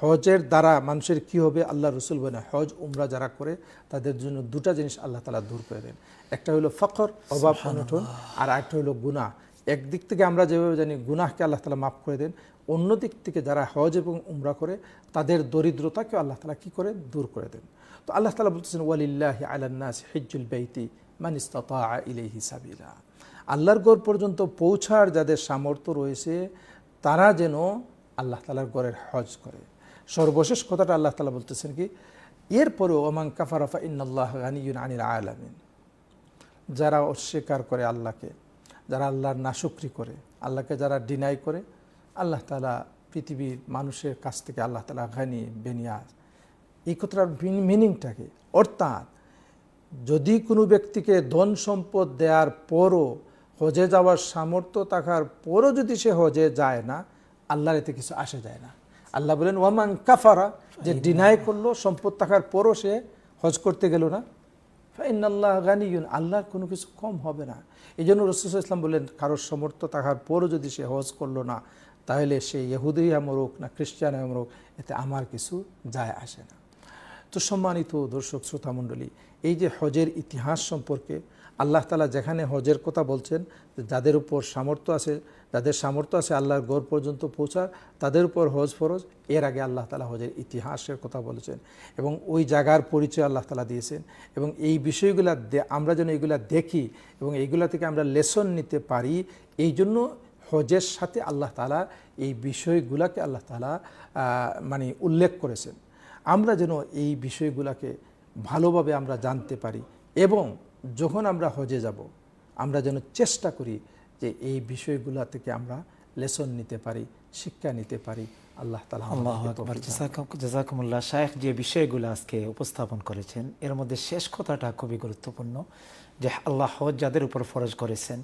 Speaker 2: হজের দ্বারা মানুষের কি হবে আল্লাহ রসুল বলে হজ উমরা যারা করে তাদের জন্য দুটা জিনিস আল্লাহ তালা দূর করে দেন একটা হলো ফখর অভাব সংগঠন আর একটা হলো গুণা একদিক থেকে আমরা যেভাবে জানি গুনাহকে আল্লাহ তালা মাফ করে দেন অন্য দিক থেকে যারা হজ এবং উমরা করে তাদের দরিদ্রতাকে আল্লাহ তালা কী করে দূর করে দেন তো আল্লাহ তালা বলতেছেন ওয়ালিল্লাহ আলান্নাস হিজুল বেইতি মানিস্তা ইলেহি সাবিলা আল্লাহর গড় পর্যন্ত পৌঁছার যাদের সামর্থ্য রয়েছে তারা যেন আল্লাহ তালার গড়ের হজ করে সর্বশেষ কথাটা আল্লাহ তালা বলতেছেন কি এরপরেও ওমাং কাফারফা ইন্নআল্লাহ গানিউন আনিল আলামিন যারা অস্বীকার করে আল্লাহকে যারা আল্লাহর নাশুকরি করে আল্লাহকে যারা ডিনাই করে আল্লাহ তালা পৃথিবীর মানুষের কাছ থেকে আল্লাহ তালা ঘানি বেনিয়াজ এই কথাটার মিনিংটাকে অর্থাৎ যদি কোনো ব্যক্তিকে ধন সম্পদ দেওয়ার পরও হজে যাওয়ার সামর্থ্য থাকার পরও যদি সে হজে যায় না আল্লাহর এতে কিছু আসে যায় না আল্লাহ বলেন ওয়ামান কাফারা যে ডিনাই করলো সম্পদ থাকার পরও সে হজ করতে গেল না ফাইনাল্লাহ গানিউন আল্লাহর কোনো কিছু কম হবে না এই জন্য রসুল ইসলাম বললেন কারোর সমর্থ থাকার পরও যদি সে হজ করলো না তাহলে সে ইহুদি আমরুক না খ্রিস্টান আমরুক এতে আমার কিছু যায় আসে না তো সম্মানিত দর্শক শ্রোতামণ্ডলী এই যে হজের ইতিহাস সম্পর্কে আল্লাহ তালা যেখানে হজের কথা বলছেন যাদের উপর সামর্থ্য আছে যাদের সামর্থ্য আছে আল্লাহর গোর পর্যন্ত পৌঁছার তাদের উপর হজ ফরজ এর আগে আল্লাহ তালা হজের ইতিহাসের কথা বলেছেন এবং ওই জায়গার পরিচয় আল্লাহ তালা দিয়েছেন এবং এই বিষয়গুলা আমরা যেন এগুলা দেখি এবং এইগুলা থেকে আমরা লেসন নিতে পারি এই জন্য হজের সাথে আল্লাহ তালা এই বিষয়গুলাকে আল্লাহ তালা মানে উল্লেখ করেছেন আমরা যেন এই বিষয়গুলাকে ভালোভাবে আমরা জানতে পারি এবং যখন আমরা হজে যাব আমরা যেন চেষ্টা করি যে এই বিষয়গুলো থেকে আমরা
Speaker 1: লেসন নিতে পারি শিক্ষা নিতে পারি আল্লাহ তালা আল্লাহ জাজাকুমুল্লাহ যে বিষয়গুলো আজকে উপস্থাপন করেছেন এর মধ্যে শেষ কথাটা খুবই গুরুত্বপূর্ণ যে আল্লাহ হজ যাদের উপর ফরজ করেছেন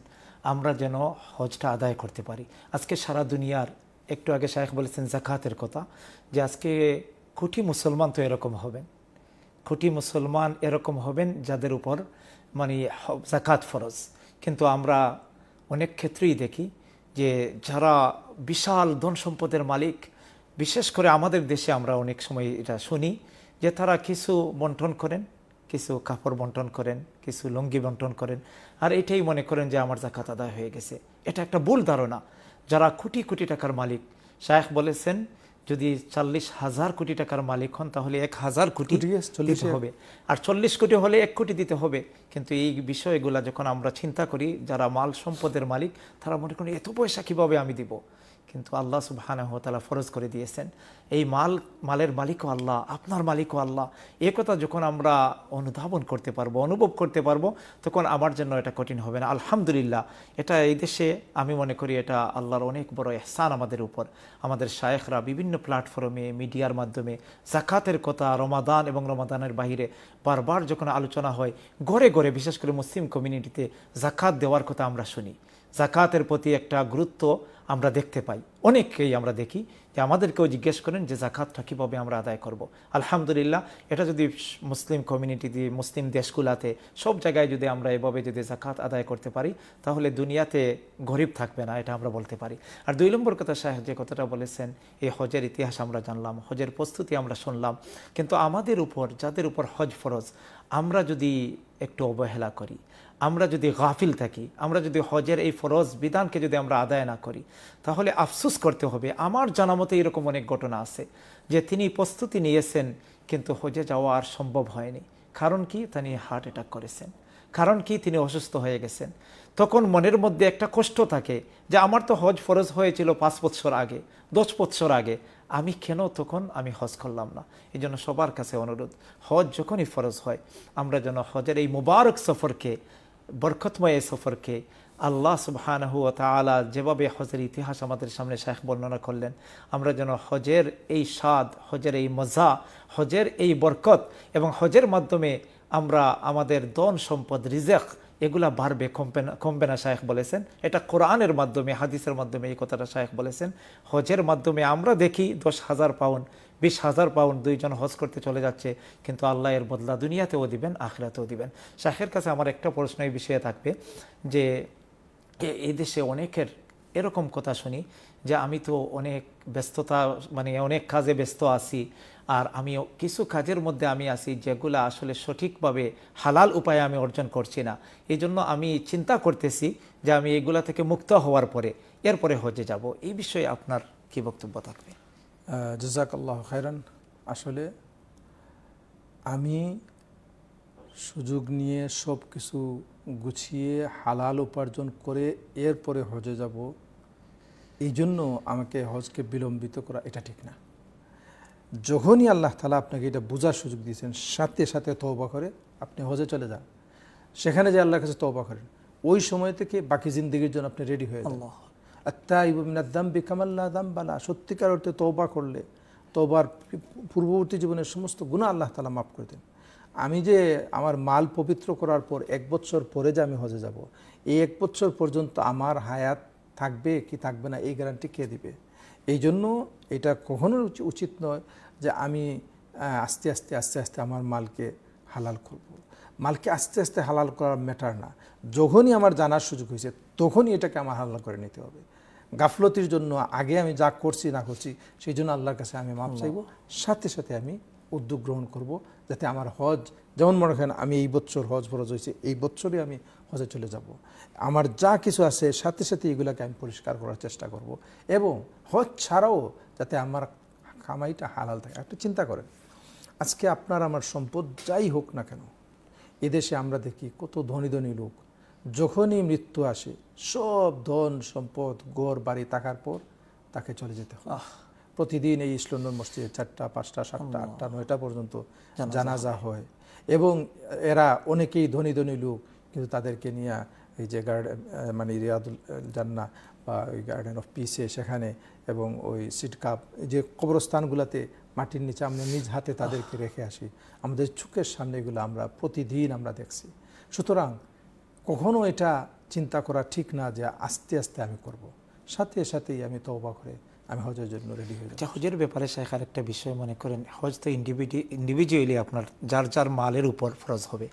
Speaker 1: আমরা যেন হজটা আদায় করতে পারি আজকে সারা দুনিয়ার একটু আগে শায়েখ বলেছেন জাকাতের কথা যে আজকে খুঁটি মুসলমান তো এরকম হবেন খুঁটি মুসলমান এরকম হবেন যাদের উপর মানে জাকাত ফরজ কিন্তু আমরা অনেক ক্ষেত্রেই দেখি যে যারা বিশাল ধন সম্পদের মালিক বিশেষ করে আমাদের দেশে আমরা অনেক সময় এটা শুনি যে তারা কিছু বন্টন করেন কিছু কাপড় বন্টন করেন কিছু লুঙ্গি বন্টন করেন আর এটাই মনে করেন যে আমার জাকাত আদায় হয়ে গেছে এটা একটা ভুল ধারণা যারা কোটি কোটি টাকার মালিক শায়েখ বলেছেন যদি চল্লিশ হাজার কোটি টাকার মালিক হন তাহলে এক হাজার কোটি দিতে হবে আর চল্লিশ কোটি হলে এক কোটি দিতে হবে কিন্তু এই বিষয়গুলা যখন আমরা চিন্তা করি যারা মাল সম্পদের মালিক তারা মনে করেন এত পয়সা কিভাবে আমি দিব কিন্তু আল্লাহ সুবহানাহ তালা ফরজ করে দিয়েছেন এই মাল মালের মালিকও আল্লাহ আপনার মালিকও আল্লাহ এ কথা যখন আমরা অনুধাবন করতে পারবো অনুভব করতে পারবো তখন আমার জন্য এটা কঠিন হবে না আলহামদুলিল্লাহ এটা এই দেশে আমি মনে করি এটা আল্লাহর অনেক বড় এহসান আমাদের উপর আমাদের শায়েখরা বিভিন্ন প্ল্যাটফর্মে মিডিয়ার মাধ্যমে জাকাতের কথা রমাদান এবং রমাদানের বাহিরে বারবার যখন আলোচনা হয় গড়ে গড়ে বিশেষ করে মুসলিম কমিউনিটিতে জাকাত দেওয়ার কথা আমরা শুনি জাকাতের প্রতি একটা গুরুত্ব আমরা দেখতে পাই অনেককেই আমরা দেখি যে আমাদেরকেও জিজ্ঞেস করেন যে জাকাতটা কীভাবে আমরা আদায় করব। আলহামদুলিল্লাহ এটা যদি মুসলিম কমিউনিটি দিয়ে মুসলিম দেশগুলাতে সব জায়গায় যদি আমরা এভাবে যদি জাকাত আদায় করতে পারি তাহলে দুনিয়াতে গরিব থাকবে না এটা আমরা বলতে পারি আর দুই নম্বর কথা সাহেব যে কথাটা বলেছেন এই হজের ইতিহাস আমরা জানলাম হজের প্রস্তুতি আমরা শুনলাম কিন্তু আমাদের উপর যাদের উপর হজ ফরজ আমরা যদি একটু অবহেলা করি আমরা যদি গাফিল থাকি আমরা যদি হজের এই ফরজ বিধানকে যদি আমরা আদায় না করি তাহলে আফসুস করতে হবে আমার জানামতে এরকম অনেক ঘটনা আছে যে তিনি প্রস্তুতি নিয়েছেন কিন্তু হজে যাওয়া আর সম্ভব হয়নি কারণ কি তিনি হার্ট অ্যাটাক করেছেন কারণ কি তিনি অসুস্থ হয়ে গেছেন তখন মনের মধ্যে একটা কষ্ট থাকে যে আমার তো হজ ফরজ হয়েছিল পাঁচ বৎসর আগে দশ বৎসর আগে আমি কেন তখন আমি হজ করলাম না এই জন্য সবার কাছে অনুরোধ হজ যখনই ফরজ হয় আমরা যেন হজের এই মুবারক সফরকে বরকতময় এই সফরকে আল্লাহ সুবহানাহু তালা যেভাবে হজের ইতিহাস আমাদের সামনে শেখ বর্ণনা করলেন আমরা যেন হজের এই স্বাদ হজের এই মজা হজের এই বরকত এবং হজের মাধ্যমে আমরা আমাদের দন সম্পদ রিজেক এগুলা বাড়বে কমবে না কমবে না শায়েখ বলেছেন এটা কোরআনের মাধ্যমে হাদিসের মাধ্যমে এই কথাটা শায়েখ বলেছেন হজের মাধ্যমে আমরা দেখি দশ হাজার পাউন্ড বিশ হাজার পাউন্ড দুইজন হজ করতে চলে যাচ্ছে কিন্তু আল্লাহ এর বদলা দুনিয়াতেও দিবেন আখরাতেও দিবেন শাহের কাছে আমার একটা প্রশ্ন এই বিষয়ে থাকবে যে এই দেশে অনেকের এরকম কথা শুনি যে আমি তো অনেক ব্যস্ততা মানে অনেক কাজে ব্যস্ত আছি আর আমি কিছু কাজের মধ্যে আমি আছি যেগুলো আসলে সঠিকভাবে হালাল উপায়ে আমি অর্জন করছি না এই জন্য আমি চিন্তা করতেছি যে আমি এগুলা থেকে মুক্ত হওয়ার পরে এরপরে হজে যাব এই বিষয়ে আপনার কি বক্তব্য থাকবে জজাকাল্লাহ খায়রান আসলে
Speaker 2: আমি সুযোগ নিয়ে সব কিছু গুছিয়ে হালাল উপার্জন করে এরপরে হজে যাব এই জন্য আমাকে হজকে বিলম্বিত করা এটা ঠিক না যখনই আল্লাহ তালা আপনাকে এটা বোঝার সুযোগ দিয়েছেন সাথে সাথে তওবা করে আপনি হজে চলে যান সেখানে যে আল্লাহর কাছে তওবা করেন ওই সময় থেকে বাকি জিন্দগির জন্য আপনি রেডি হয়ে যান সত্যিকার অর্থে তৌবা করলে তোবার পূর্ববর্তী জীবনের সমস্ত গুণা আল্লাহ তালা মাফ করে দেন আমি যে আমার মাল পবিত্র করার পর এক বছর পরে যে আমি হজে যাব। এই এক বছর পর্যন্ত আমার হায়াত থাকবে কি থাকবে না এই গ্যারান্টি কে দিবে এই জন্য এটা কখনো উচিত নয় যে আমি আস্তে আস্তে আস্তে আস্তে আমার মালকে হালাল করব। মালকে আস্তে আস্তে হালাল করার ম্যাটার না যখনই আমার জানার সুযোগ হয়েছে তখনই এটাকে আমার হালাল করে নিতে হবে গাফলতির জন্য আগে আমি যা করছি না করছি সেই জন্য আল্লাহর কাছে আমি মাপ চাইব সাথে সাথে আমি উদ্যোগ গ্রহণ করব যাতে আমার হজ যেমন মনে করেন আমি এই বছর হজ ফরজ হয়েছে এই বছরই আমি হজে চলে যাব। আমার যা কিছু আছে সাথে সাথে এগুলোকে আমি পরিষ্কার করার চেষ্টা করব। এবং হজ ছাড়াও যাতে আমার কামাইটা হালাল থাকে একটা চিন্তা করেন আজকে আপনার আমার সম্পদ যাই হোক না কেন এদেশে আমরা দেখি কত ধনী ধনী লোক যখনই মৃত্যু আসে সব ধন সম্পদ গোর বাড়ি থাকার পর তাকে চলে যেতে হয় প্রতিদিন এই ইসলন্ডন মসজিদে চারটা পাঁচটা সাতটা আটটা নয়টা পর্যন্ত জানাজা হয় এবং এরা অনেকেই ধনী ধনী লোক কিন্তু তাদেরকে নিয়ে এই যে গার্ডেন মানে রিয়াদুল জান্না বা ওই গার্ডেন অফ পিসে সেখানে এবং ওই এই যে কবরস্থানগুলোতে মাটির নিচে আমরা নিজ হাতে তাদেরকে রেখে আসি আমাদের চোখের সামনে এগুলো আমরা প্রতিদিন আমরা দেখছি সুতরাং কখনো এটা চিন্তা করা ঠিক না যে আস্তে আস্তে আমি করব। সাথে সাথেই আমি অবাক করে আমি হজের জন্য রেডি হয়ে
Speaker 1: যাচ্ছি হজের ব্যাপারে শেখ আরেকটা বিষয় মনে করেন হজ তো ইন্ডিভিডি ইন্ডিভিজুয়ালি আপনার যার যার মালের উপর ফরজ হবে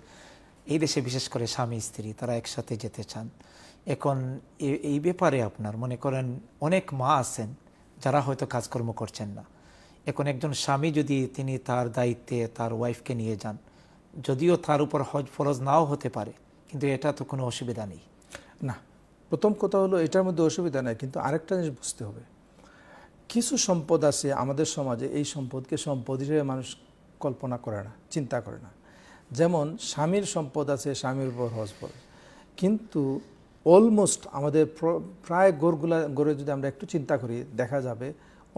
Speaker 1: এই দেশে বিশেষ করে স্বামী স্ত্রী তারা একসাথে যেতে চান এখন এই ব্যাপারে আপনার মনে করেন অনেক মা আছেন যারা হয়তো কাজকর্ম করছেন না এখন একজন স্বামী যদি তিনি তার দায়িত্বে তার ওয়াইফকে নিয়ে যান যদিও তার উপর হজ ফরজ নাও হতে পারে কিন্তু এটা তো কোনো অসুবিধা নেই না প্রথম কথা হলো এটার মধ্যে অসুবিধা নেই কিন্তু আরেকটা জিনিস
Speaker 2: বুঝতে হবে কিছু সম্পদ আছে আমাদের সমাজে এই সম্পদকে সম্পদ হিসেবে মানুষ কল্পনা করে না চিন্তা করে না যেমন স্বামীর সম্পদ আছে স্বামীর উপর হজ কিন্তু অলমোস্ট আমাদের প্রায় গোরগুলা গড়ে যদি আমরা একটু চিন্তা করি দেখা যাবে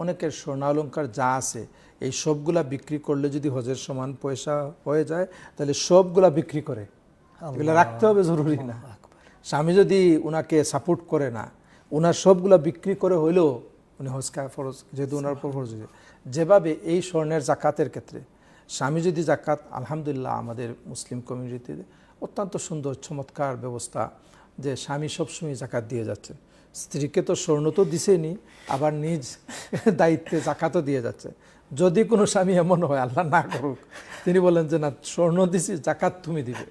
Speaker 2: অনেকের স্বর্ণালঙ্কার যা আছে এই সবগুলা বিক্রি করলে যদি হজের সমান পয়সা হয়ে যায় তাহলে সবগুলা বিক্রি করে
Speaker 1: এগুলো রাখতে হবে
Speaker 2: জরুরি না স্বামী যদি ওনাকে সাপোর্ট করে না ওনার সবগুলো বিক্রি করে হইলেও উনি হজকা ফরজ যেহেতু ওনার উপর ফরজ যেভাবে এই স্বর্ণের জাকাতের ক্ষেত্রে স্বামী যদি জাকাত আলহামদুলিল্লাহ আমাদের মুসলিম কমিউনিটিতে অত্যন্ত সুন্দর চমৎকার ব্যবস্থা যে স্বামী সবসময় জাকাত দিয়ে যাচ্ছেন স্ত্রীকে তো স্বর্ণ তো দিছেনি আবার নিজ দায়িত্বে জাকাতও দিয়ে যাচ্ছে যদি কোনো স্বামী এমন হয় আল্লাহ না করুক তিনি বলেন যে না স্বর্ণ দিছি জাকাত তুমি দিবে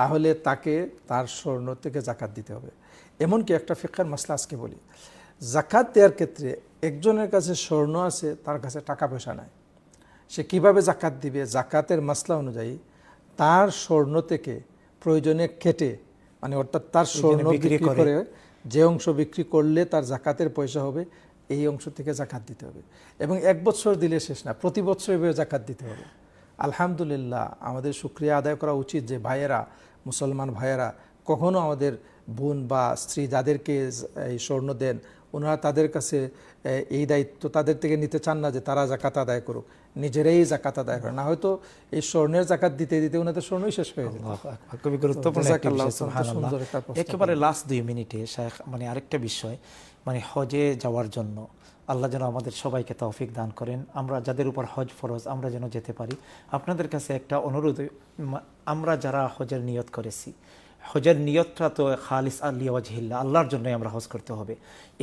Speaker 2: তাহলে তাকে তার স্বর্ণ থেকে জাকাত দিতে হবে এমনকি একটা ফিক্ষার মশলা আজকে বলি জাকাত দেওয়ার ক্ষেত্রে একজনের কাছে স্বর্ণ আছে তার কাছে টাকা পয়সা নাই সে কিভাবে জাকাত দিবে জাকাতের মশলা অনুযায়ী তার স্বর্ণ থেকে প্রয়োজনে কেটে মানে অর্থাৎ তার স্বর্ণ বিক্রি করে যে অংশ বিক্রি করলে তার জাকাতের পয়সা হবে এই অংশ থেকে জাকাত দিতে হবে এবং এক বছর দিলে শেষ না প্রতি বছর এভাবে জাকাত দিতে হবে আলহামদুলিল্লাহ আমাদের সুক্রিয়া আদায় করা উচিত যে ভাইয়েরা মুসলমান ভাইয়েরা কখনো আমাদের বোন বা স্ত্রী যাদেরকে এই স্বর্ণ দেন ওনারা তাদের কাছে এই দায়িত্ব তাদের থেকে নিতে চান না যে তারা জাকাত আদায় করুক নিজেরাই জাকাত আদায় করে না হয়তো এই স্বর্ণের জাকাত দিতে দিতে ওনাদের স্বর্ণই শেষ হয়ে যাবে একেবারে
Speaker 1: লাস্ট দুই মিনিটে মানে আরেকটা বিষয় মানে হজে যাওয়ার জন্য আল্লাহ যেন আমাদের সবাইকে তৌফিক দান করেন আমরা যাদের উপর হজ ফরজ আমরা যেন যেতে পারি আপনাদের কাছে একটা অনুরোধ আমরা যারা হজের নিয়ত করেছি হজের নিয়তটা তো খালিস আল্লিয়া ওয়াজহিল্লা আল্লাহর জন্যই আমরা হজ করতে হবে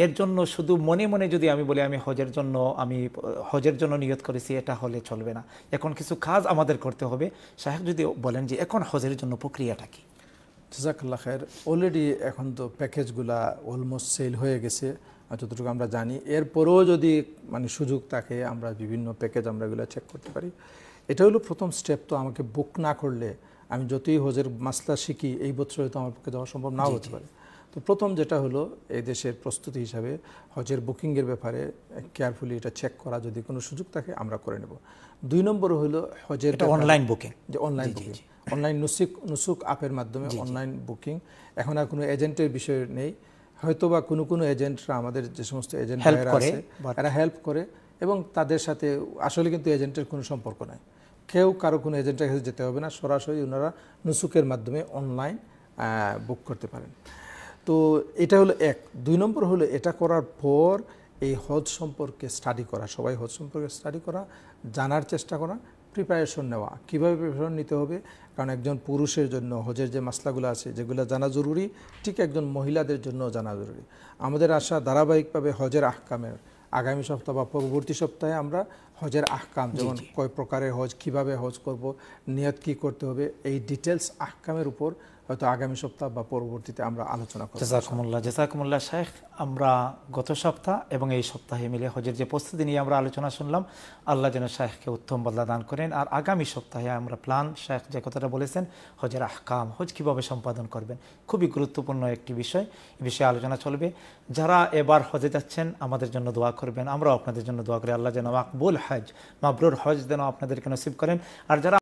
Speaker 1: এর জন্য শুধু মনে মনে যদি আমি বলি আমি হজের জন্য আমি হজের জন্য নিয়ত করেছি এটা হলে চলবে না এখন কিছু কাজ আমাদের করতে হবে সাহেব যদি বলেন যে এখন হজের জন্য প্রক্রিয়াটা কী
Speaker 2: জাকাল্লা খায়ের অলরেডি এখন তো প্যাকেজগুলা অলমোস্ট সেল হয়ে গেছে যতটুকু আমরা জানি এরপরেও যদি মানে সুযোগ থাকে আমরা বিভিন্ন প্যাকেজ আমরা এগুলো চেক করতে পারি এটা হলো প্রথম স্টেপ তো আমাকে বুক না করলে আমি যতই হজের মাসলা শিখি এই বছর হয়তো আমার পক্ষে যাওয়া সম্ভব না হতে পারে তো প্রথম যেটা হলো এই দেশের প্রস্তুতি হিসাবে হজের বুকিংয়ের ব্যাপারে কেয়ারফুলি এটা চেক করা যদি কোনো সুযোগ থাকে আমরা করে নেব দুই নম্বর হলো হজের অনলাইন বুকিং যে online booking online Nusuk Nusuk অ্যাপের মাধ্যমে অনলাইন বুকিং এখন আর কোনো এজেন্টের বিষয় নেই হয়তো বা কোনো কোনো এজেন্টরা আমাদের যে সমস্ত এজেন্ট আছে তারা হেল্প করে এবং তাদের সাথে আসলে কিন্তু এজেন্টের কোনো সম্পর্ক নাই কেউ কারো কোনো এজেন্টের কাছে যেতে হবে না সরাসরি ওনারা নুসুকের মাধ্যমে অনলাইন বুক করতে পারেন তো এটা হলো এক দুই নম্বর হলো এটা করার পর এই হজ সম্পর্কে স্টাডি করা সবাই হজ সম্পর্কে স্টাডি করা জানার চেষ্টা করা প্রিপারেশন নেওয়া কীভাবে প্রিপারেশন নিতে হবে কারণ একজন পুরুষের জন্য হজের যে মশলাগুলো আছে যেগুলো জানা জরুরি ঠিক একজন মহিলাদের জন্য জানা জরুরি আমাদের আশা ধারাবাহিকভাবে হজের আহকামের আগামী সপ্তাহ বা পরবর্তী সপ্তাহে আমরা হজের আহকাম যেমন কয় প্রকারের হজ কিভাবে হজ করব নিয়ত কি করতে হবে এই ডিটেলস আহকামের উপর হয়তো আগামী সপ্তাহ বা পরবর্তীতে আমরা আলোচনা
Speaker 1: করব জাজাকুমুল্লাহ জাজাকুমুল্লাহ শেখ আমরা গত সপ্তাহ এবং এই সপ্তাহে মিলে হজের যে প্রস্তুতি নিয়ে আমরা আলোচনা শুনলাম আল্লাহ যেন শেখকে উত্তম বদলা দান করেন আর আগামী সপ্তাহে আমরা প্ল্যান শেখ যে কথাটা বলেছেন হজের আহকাম হজ কীভাবে সম্পাদন করবেন খুবই গুরুত্বপূর্ণ একটি বিষয় এ বিষয়ে আলোচনা চলবে যারা এবার হজে যাচ্ছেন আমাদের জন্য দোয়া করবেন আমরাও আপনাদের জন্য দোয়া করি আল্লাহ যেন মাকবুল হজ মাবরুর হজ যেন আপনাদেরকে নসিব করেন আর যারা